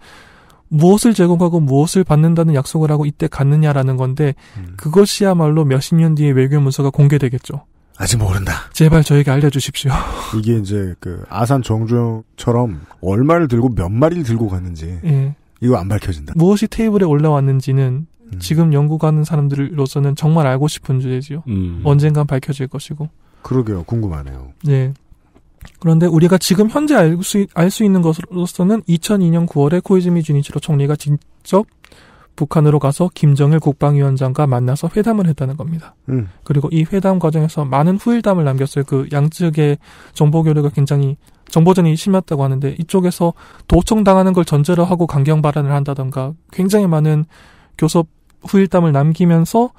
무엇을 제공하고 무엇을 받는다는 약속을 하고 이때 갔느냐라는 건데 음. 그것이야말로 몇 십 년 뒤에 외교 문서가 공개되겠죠. 아직 모른다. 제발 저에게 알려주십시오. 이게 이제 그 아산 정주영처럼 얼마를 들고 몇 마리를 들고 갔는지 예. 이거 안 밝혀진다. 무엇이 테이블에 올라왔는지는 음. 지금 연구하는 사람들로서는 정말 알고 싶은 주제지요. 음. 언젠간 밝혀질 것이고. 그러게요. 궁금하네요. 예. 그런데 우리가 지금 현재 알수 알 수 있는 것으로서는 2002년 9월에 코이즈미 주니치로 총리가 직접 북한으로 가서 김정일 국방위원장과 만나서 회담을 했다는 겁니다. 음. 그리고 이 회담 과정에서 많은 후일담을 남겼어요. 그 양측의 정보 교류가 굉장히 정보전이 심했다고 하는데 이쪽에서 도청당하는 걸 전제로 하고 강경 발언을 한다던가 굉장히 많은 교섭 후일담을 남기면서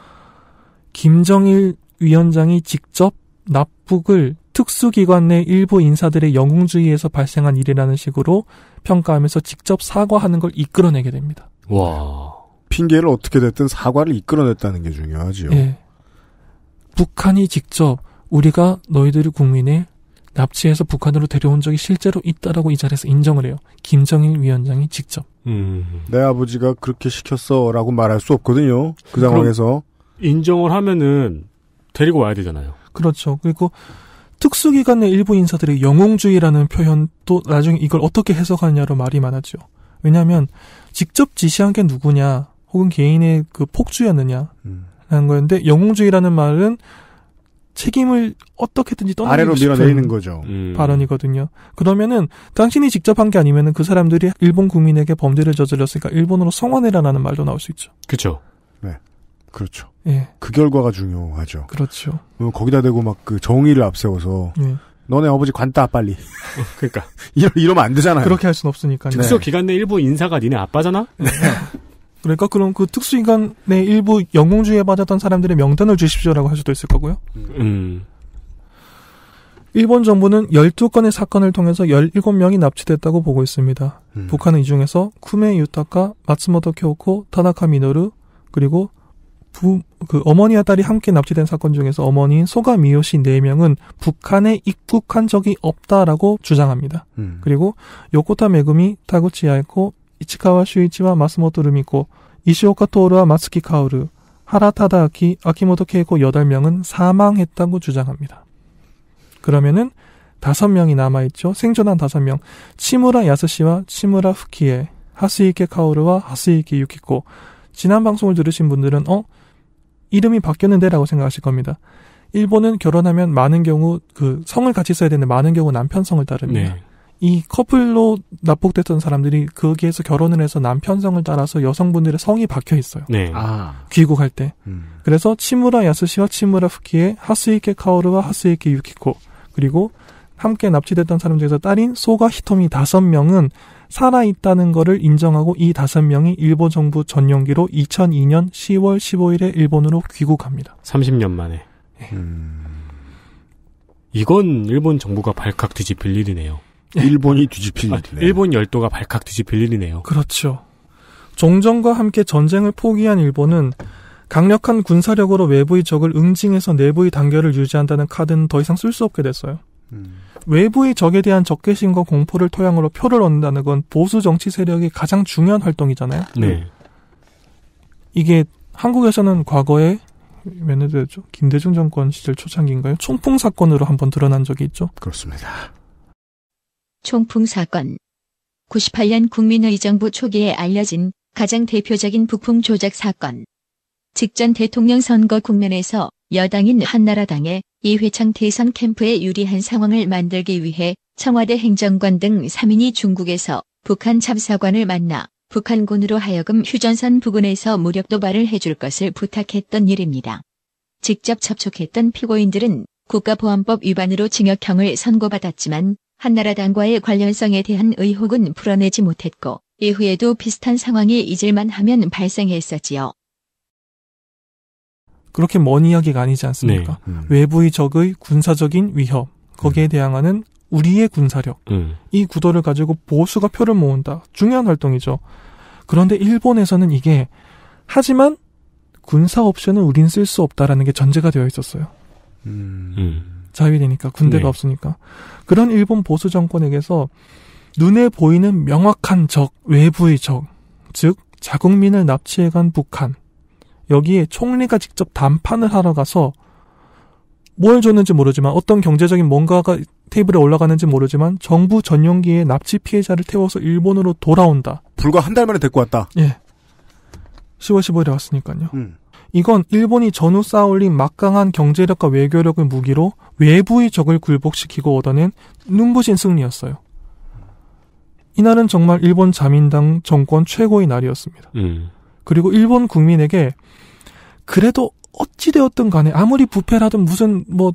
김정일 위원장이 직접 납북을 특수기관 내 일부 인사들의 영웅주의에서 발생한 일이라는 식으로 평가하면서 직접 사과하는 걸 이끌어내게 됩니다. 와. 핑계를 어떻게 됐든 사과를 이끌어냈다는 게 중요하지요. 예. 북한이 직접 우리가 너희들이 국민을 납치해서 북한으로 데려온 적이 실제로 있다라고 이 자리에서 인정을 해요. 김정일 위원장이 직접. 음, 내 아버지가 그렇게 시켰어라고 말할 수 없거든요. 그 상황에서 인정을 하면은 데리고 와야 되잖아요. 그렇죠. 그리고 특수기관의 일부 인사들의 영웅주의라는 표현도 나중에 이걸 어떻게 해석하느냐로 말이 많았죠. 왜냐하면 직접 지시한 게 누구냐, 혹은 개인의 그 폭주였느냐라는 음. 거였는데 영웅주의라는 말은 책임을 어떻게든지 떠나고 아래로 밀어내리는 거죠. 음. 발언이거든요. 그러면은 당신이 직접 한 게 아니면은 그 사람들이 일본 국민에게 범죄를 저질렀으니까 일본으로 성원해라라는 말도 나올 수 있죠. 그렇죠. 네. 그렇죠. 예. 그 결과가 중요하죠. 그렇죠. 어, 거기다 대고 막 그 정의를 앞세워서 예. 너네 아버지 관따 빨리. 그러니까 이러, 면안 되잖아요. 그렇게 할 수는 없으니까요. 특수 네. 기간 내 일부 인사가 니네 아빠잖아. 네. 그러니까 그럼 그 특수인간의 일부 영웅주의에 빠졌던 사람들의 명단을 주십시오라고 할 수도 있을 거고요. 음. 일본 정부는 12건의 사건을 통해서 17명이 납치됐다고 보고 있습니다. 음. 북한은 이 중에서 쿠메 유타카, 마츠모토 쿄코, 타나카 미노루, 그리고 부, 그 어머니와 딸이 함께 납치된 사건 중에서 어머니인 소가 미요시 4명은 북한에 입국한 적이 없다라고 주장합니다. 음. 그리고 요코타 메그미 타구치 야이코, 市川修一は松本留美子, 이시오카 토오르와 마츠키 카오르, 하라 타다키 아키모토 케이코 8명은 사망했다고 주장합니다. 그러면은 5명이 남아있죠. 생존한 5명. 치무라 야스시와 치무라 후키에, 하스이케 카오르와 하스이케 유키코. 지난 방송을 들으신 분들은 어? 이름이 바뀌었는데라고 생각하실 겁니다. 일본은 결혼하면 많은 경우 그 성을 같이 써야 되는데 많은 경우 남편 성을 따릅니다. 네. 이 커플로 납북됐던 사람들이 거기에서 결혼을 해서 남편성을 따라서 여성분들의 성이 박혀 있어요. 네. 아. 귀국할 때. 음. 그래서 치무라 야스시와 치무라 후키의 하스이케 카오르와 하스이케 유키코 그리고 함께 납치됐던 사람 중에서 딸인 소가 히토미 다섯 명은 살아있다는 것을 인정하고 이 다섯 명이 일본 정부 전용기로 2002년 10월 15일에 일본으로 귀국합니다. 30년 만에. 예. 음... 이건 일본 정부가 발칵 뒤집힐 일이네요. 일본이 뒤집힐 아, 일이네요. 일본 열도가 발칵 뒤집힐 일이네요. 그렇죠. 종전과 함께 전쟁을 포기한 일본은 강력한 군사력으로 외부의 적을 응징해서 내부의 단결을 유지한다는 카드는 더 이상 쓸 수 없게 됐어요. 음. 외부의 적에 대한 적개심과 공포를 토양으로 표를 얻는다는 건 보수 정치 세력이 가장 중요한 활동이잖아요. 네. 이게 한국에서는 과거에 몇 년대죠? 김대중 정권 시절 초창기인가요? 총풍 사건으로 한번 드러난 적이 있죠. 그렇습니다. 총풍 사건 98년 국민의정부 초기에 알려진 가장 대표적인 부품 조작 사건 직전 대통령 선거 국면에서 여당인 한나라당의 이회창 대선 캠프에 유리한 상황을 만들기 위해 청와대 행정관 등 3인이 중국에서 북한 참사관을 만나 북한군으로 하여금 휴전선 부근에서 무력 도발을 해줄 것을 부탁했던 일입니다. 직접 접촉했던 피고인들은 국가보안법 위반으로 징역형을 선고받았지만 한나라당과의 관련성에 대한 의혹은 풀어내지 못했고 이후에도 비슷한 상황이 잊을만 하면 발생했었지요. 그렇게 먼 이야기가 아니지 않습니까? 네. 음. 외부의 적의 군사적인 위협, 거기에 음. 대항하는 우리의 군사력, 음. 이 구도를 가지고 보수가 표를 모은다. 중요한 활동이죠. 그런데 일본에서는 이게, 하지만 군사 옵션은 우린 쓸 수 없다라는 게 전제가 되어 있었어요. 음. 음. 자위되니까 군대가 네. 없으니까 그런 일본 보수 정권에게서 눈에 보이는 명확한 적 외부의 적 즉 자국민을 납치해간 북한 여기에 총리가 직접 담판을 하러 가서 뭘 줬는지 모르지만 어떤 경제적인 뭔가가 테이블에 올라가는지 모르지만 정부 전용기에 납치 피해자를 태워서 일본으로 돌아온다. 불과 한 달 만에 데리고 왔다. 예. 10월 15일에 왔으니까요. 음. 이건 일본이 전후 쌓아올린 막강한 경제력과 외교력을 무기로 외부의 적을 굴복시키고 얻어낸 눈부신 승리였어요. 이날은 정말 일본 자민당 정권 최고의 날이었습니다. 음. 그리고 일본 국민에게 그래도 어찌되었든 간에 아무리 부패라든 무슨 뭐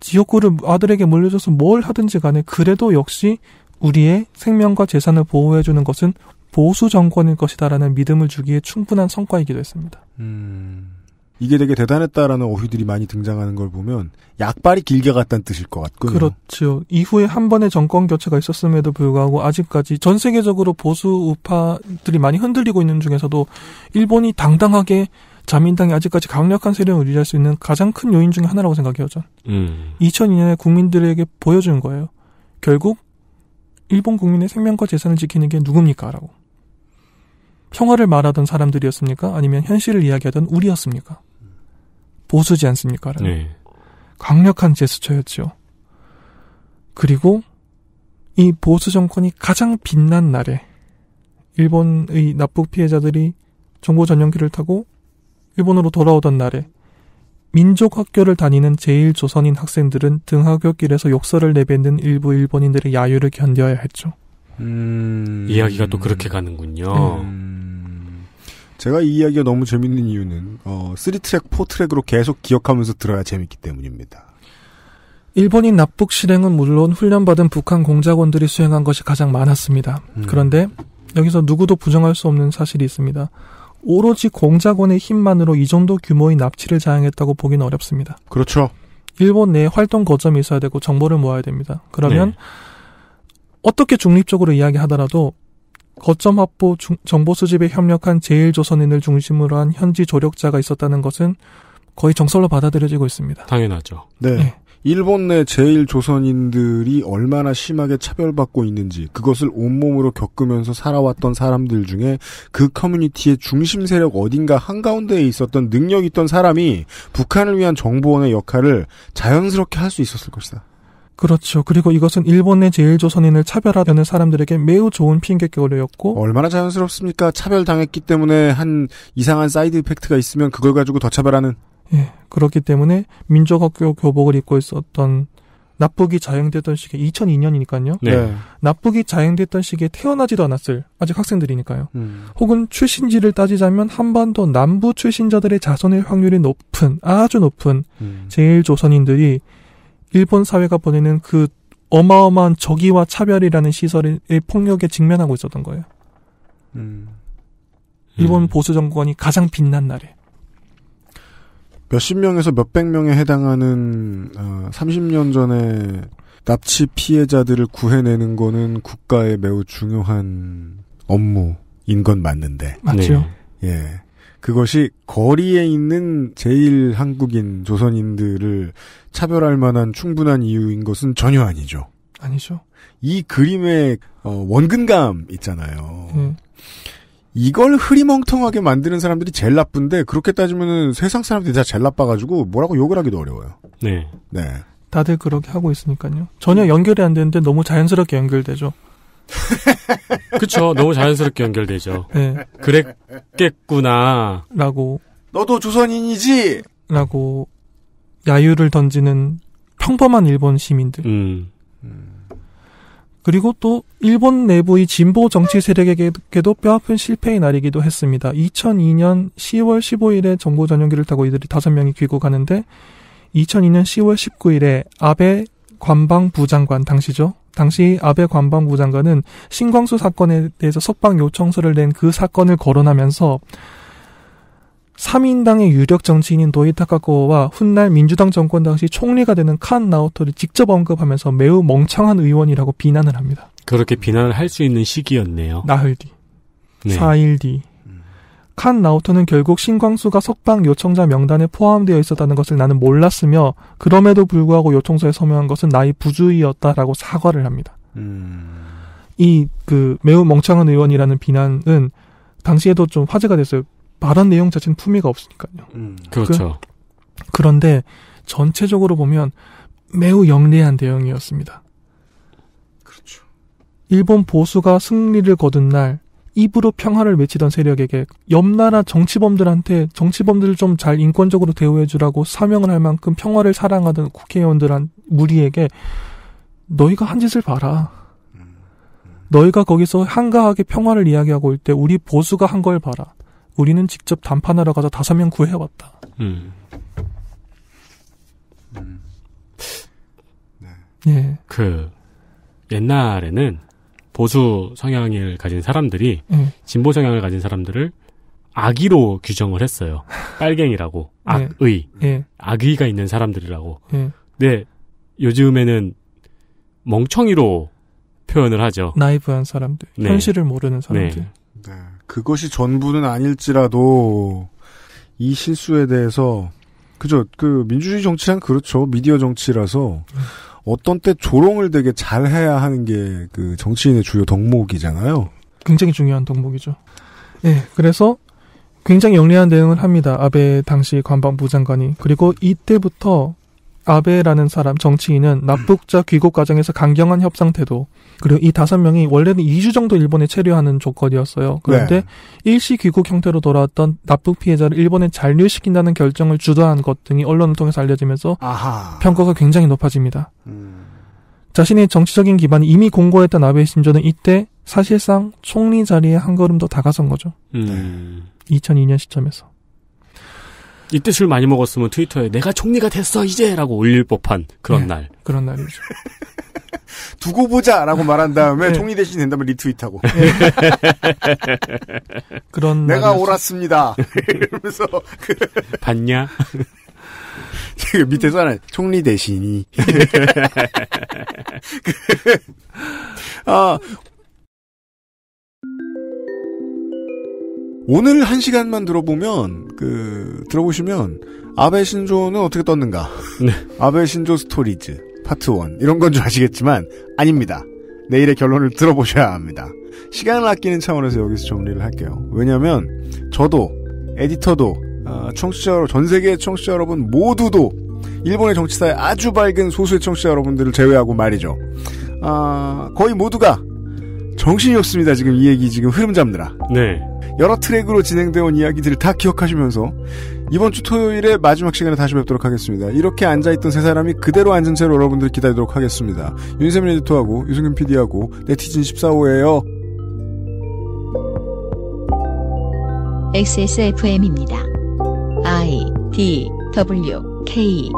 지역구를 아들에게 물려줘서 뭘 하든지 간에 그래도 역시 우리의 생명과 재산을 보호해주는 것은 보수 정권일 것이다라는 믿음을 주기에 충분한 성과이기도 했습니다. 음, 이게 되게 대단했다라는 어휘들이 많이 등장하는 걸 보면 약발이 길게 갔다는 뜻일 것 같군요. 그렇죠. 이후에 한 번의 정권 교체가 있었음에도 불구하고 아직까지 전 세계적으로 보수 우파들이 많이 흔들리고 있는 중에서도 일본이 당당하게 자민당이 아직까지 강력한 세력을 유지할 수 있는 가장 큰 요인 중의 하나라고 생각해요, 전. 음. 2002년에 국민들에게 보여준 거예요. 결국 일본 국민의 생명과 재산을 지키는 게 누굽니까? 라고. 평화를 말하던 사람들이었습니까? 아니면 현실을 이야기하던 우리였습니까? 보수지 않습니까? 네. 강력한 제스처였죠. 그리고 이 보수 정권이 가장 빛난 날에 일본의 납북 피해자들이 정보 전용기를 타고 일본으로 돌아오던 날에 민족 학교를 다니는 제일 조선인 학생들은 등하굣길에서 욕설을 내뱉는 일부 일본인들의 야유를 견뎌야 했죠. 음... 이야기가 또 그렇게 가는군요. 음... 제가 이 이야기가 너무 재밌는 이유는 어, 3트랙, 4트랙으로 계속 기억하면서 들어야 재밌기 때문입니다. 일본인 납북 실행은 물론 훈련받은 북한 공작원들이 수행한 것이 가장 많았습니다. 음. 그런데 여기서 누구도 부정할 수 없는 사실이 있습니다. 오로지 공작원의 힘만으로 이 정도 규모의 납치를 자행했다고 보기는 어렵습니다. 그렇죠. 일본 내에 활동 거점이 있어야 되고 정보를 모아야 됩니다. 그러면 네. 어떻게 중립적으로 이야기하더라도 거점 확보 중, 정보 수집에 협력한 제일조선인을 중심으로 한 현지 조력자가 있었다는 것은 거의 정설로 받아들여지고 있습니다. 당연하죠. 네. 네. 일본 내 제일조선인들이 얼마나 심하게 차별받고 있는지 그것을 온몸으로 겪으면서 살아왔던 사람들 중에 그 커뮤니티의 중심 세력 어딘가 한가운데에 있었던 능력 있던 사람이 북한을 위한 정보원의 역할을 자연스럽게 할 수 있었을 것이다. 그렇죠. 그리고 이것은 일본의 제일조선인을 차별하려는 사람들에게 매우 좋은 핑곗거리였고 얼마나 자연스럽습니까? 차별당했기 때문에 한 이상한 사이드 이펙트가 있으면 그걸 가지고 더 차별하는. 예. 그렇기 때문에 민족학교 교복을 입고 있었던 납북이 자행됐던 시기 2002년이니까요. 네. 납북이 자행됐던 시기에 태어나지도 않았을 아직 학생들이니까요. 음. 혹은 출신지를 따지자면 한반도 남부 출신자들의 자손일 확률이 높은 아주 높은 음. 제일 조선인들이 일본 사회가 보내는 그 어마어마한 저기와 차별이라는 시설의 폭력에 직면하고 있었던 거예요. 음. 일본 음. 보수 정권이 가장 빛난 날에. 몇십 명에서 몇백 명에 해당하는 어, 30년 전에 납치 피해자들을 구해내는 거는 국가의 매우 중요한 업무인 건 맞는데. 맞죠. 네. 예. 그것이 거리에 있는 제일 한국인 조선인들을 차별할 만한 충분한 이유인 것은 전혀 아니죠. 아니죠. 이 그림의 어, 원근감 있잖아요. 음. 이걸 흐리멍텅하게 만드는 사람들이 제일 나쁜데 그렇게 따지면 세상 사람들이 다 제일 나빠가지고 뭐라고 욕을 하기도 어려워요. 네. 네. 다들 그렇게 하고 있으니까요. 전혀 연결이 안 되는데 너무 자연스럽게 연결되죠. 그쵸. 너무 자연스럽게 연결되죠. 네. 그랬겠구나. 라고. 너도 조선인이지? 라고 야유를 던지는 평범한 일본 시민들. 음. 그리고 또 일본 내부의 진보 정치 세력에게도 뼈아픈 실패의 날이기도 했습니다. 2002년 10월 15일에 정보 전용기를 타고 이들이 5명이 귀국하는데 2002년 10월 19일에 아베 관방부 장관 당시죠. 당시 아베 관방부 장관은 신광수 사건에 대해서 석방 요청서를 낸 그 사건을 거론하면서 3인당의 유력 정치인인 도이타카코와 훗날 민주당 정권 당시 총리가 되는 칸나우토를 직접 언급하면서 매우 멍청한 의원이라고 비난을 합니다. 그렇게 비난을 할 수 있는 시기였네요. 나흘 뒤, 네. 4일 뒤, 칸 라우터는 결국 신광수가 석방 요청자 명단에 포함되어 있었다는 것을 나는 몰랐으며 그럼에도 불구하고 요청서에 서명한 것은 나의 부주의였다라고 사과를 합니다. 음... 이그 매우 멍청한 의원이라는 비난은 당시에도 좀 화제가 됐어요. 말한 내용 자체는 품위가 없으니까요. 음, 그렇죠. 그, 그런데 전체적으로 보면 매우 영리한 대응이었습니다. 그렇죠. 일본 보수가 승리를 거둔 날 입으로 평화를 외치던 세력에게 옆나라 정치범들한테 정치범들을 좀 잘 인권적으로 대우해주라고 사명을 할 만큼 평화를 사랑하던 국회의원들한 무리에게 너희가 한 짓을 봐라. 너희가 거기서 한가하게 평화를 이야기하고 올 때 우리 보수가 한 걸 봐라. 우리는 직접 담판하러 가서 다섯 명 구해왔다. 음. 음. 네. 예. 그 옛날에는 보수 성향을 가진 사람들이 음. 진보 성향을 가진 사람들을 악의로 규정을 했어요. 빨갱이라고 네. 악의, 예. 악의가 있는 사람들이라고. 네. 근데 요즘에는 멍청이로 표현을 하죠. 나이브한 사람들, 네. 현실을 모르는 네. 사람들. 네. 네. 그것이 전부는 아닐지라도 이 실수에 대해서 그죠? 그 민주주의 정치란 그렇죠. 미디어 정치라서 음. 어떤 때 조롱을 되게 잘 해야 하는 게 그 정치인의 주요 덕목이잖아요. 굉장히 중요한 덕목이죠. 예, 네, 그래서 굉장히 영리한 대응을 합니다. 아베 당시 관방부 장관이. 그리고 이때부터 아베라는 사람 정치인은 납북자 귀국 과정에서 강경한 협상 태도 그리고 이 다섯 명이 원래는 2주 정도 일본에 체류하는 조건이었어요. 그런데 네. 일시 귀국 형태로 돌아왔던 납북 피해자를 일본에 잔류시킨다는 결정을 주도한 것 등이 언론을 통해서 알려지면서 아하. 평가가 굉장히 높아집니다. 음. 자신의 정치적인 기반이 이미 공고했던 아베 신조는 이때 사실상 총리 자리에 한 걸음 더 다가선 거죠. 음. 2002년 시점에서. 이때 술 많이 먹었으면 트위터에 내가 총리가 됐어 이제라고 올릴 법한 그런 네, 날. 그런 날이죠. 두고 보자라고 말한 다음에 네. 총리 대신 된다면 리트윗하고. 네. 그런 내가 날이었어 옳았습니다. 이러면서 그 봤냐? 그 밑에서 하나 총리 대신이. 그, 아 오늘 한 시간만 들어보면 그 들어보시면 아베 신조는 어떻게 떴는가? 네. 아베 신조 스토리즈 파트 1 이런 건 줄 아시겠지만 아닙니다. 내일의 결론을 들어보셔야 합니다. 시간을 아끼는 차원에서 여기서 정리를 할게요. 왜냐하면 저도 에디터도 어, 청취자 전 세계 청취자 여러분 모두도 일본의 정치사에 아주 밝은 소수의 청취자 여러분들을 제외하고 말이죠. 아, 거의 모두가 정신이 없습니다. 지금 이 얘기 지금 흐름 잡느라. 네. 여러 트랙으로 진행되온 이야기들을 다 기억하시면서 이번 주 토요일에 마지막 시간에 다시 뵙도록 하겠습니다. 이렇게 앉아있던 세 사람이 그대로 앉은 채로 여러분들 기다리도록 하겠습니다. 윤세민 에디터하고 유승균 PD하고 네티즌 14호예요. XSFM입니다. I D W K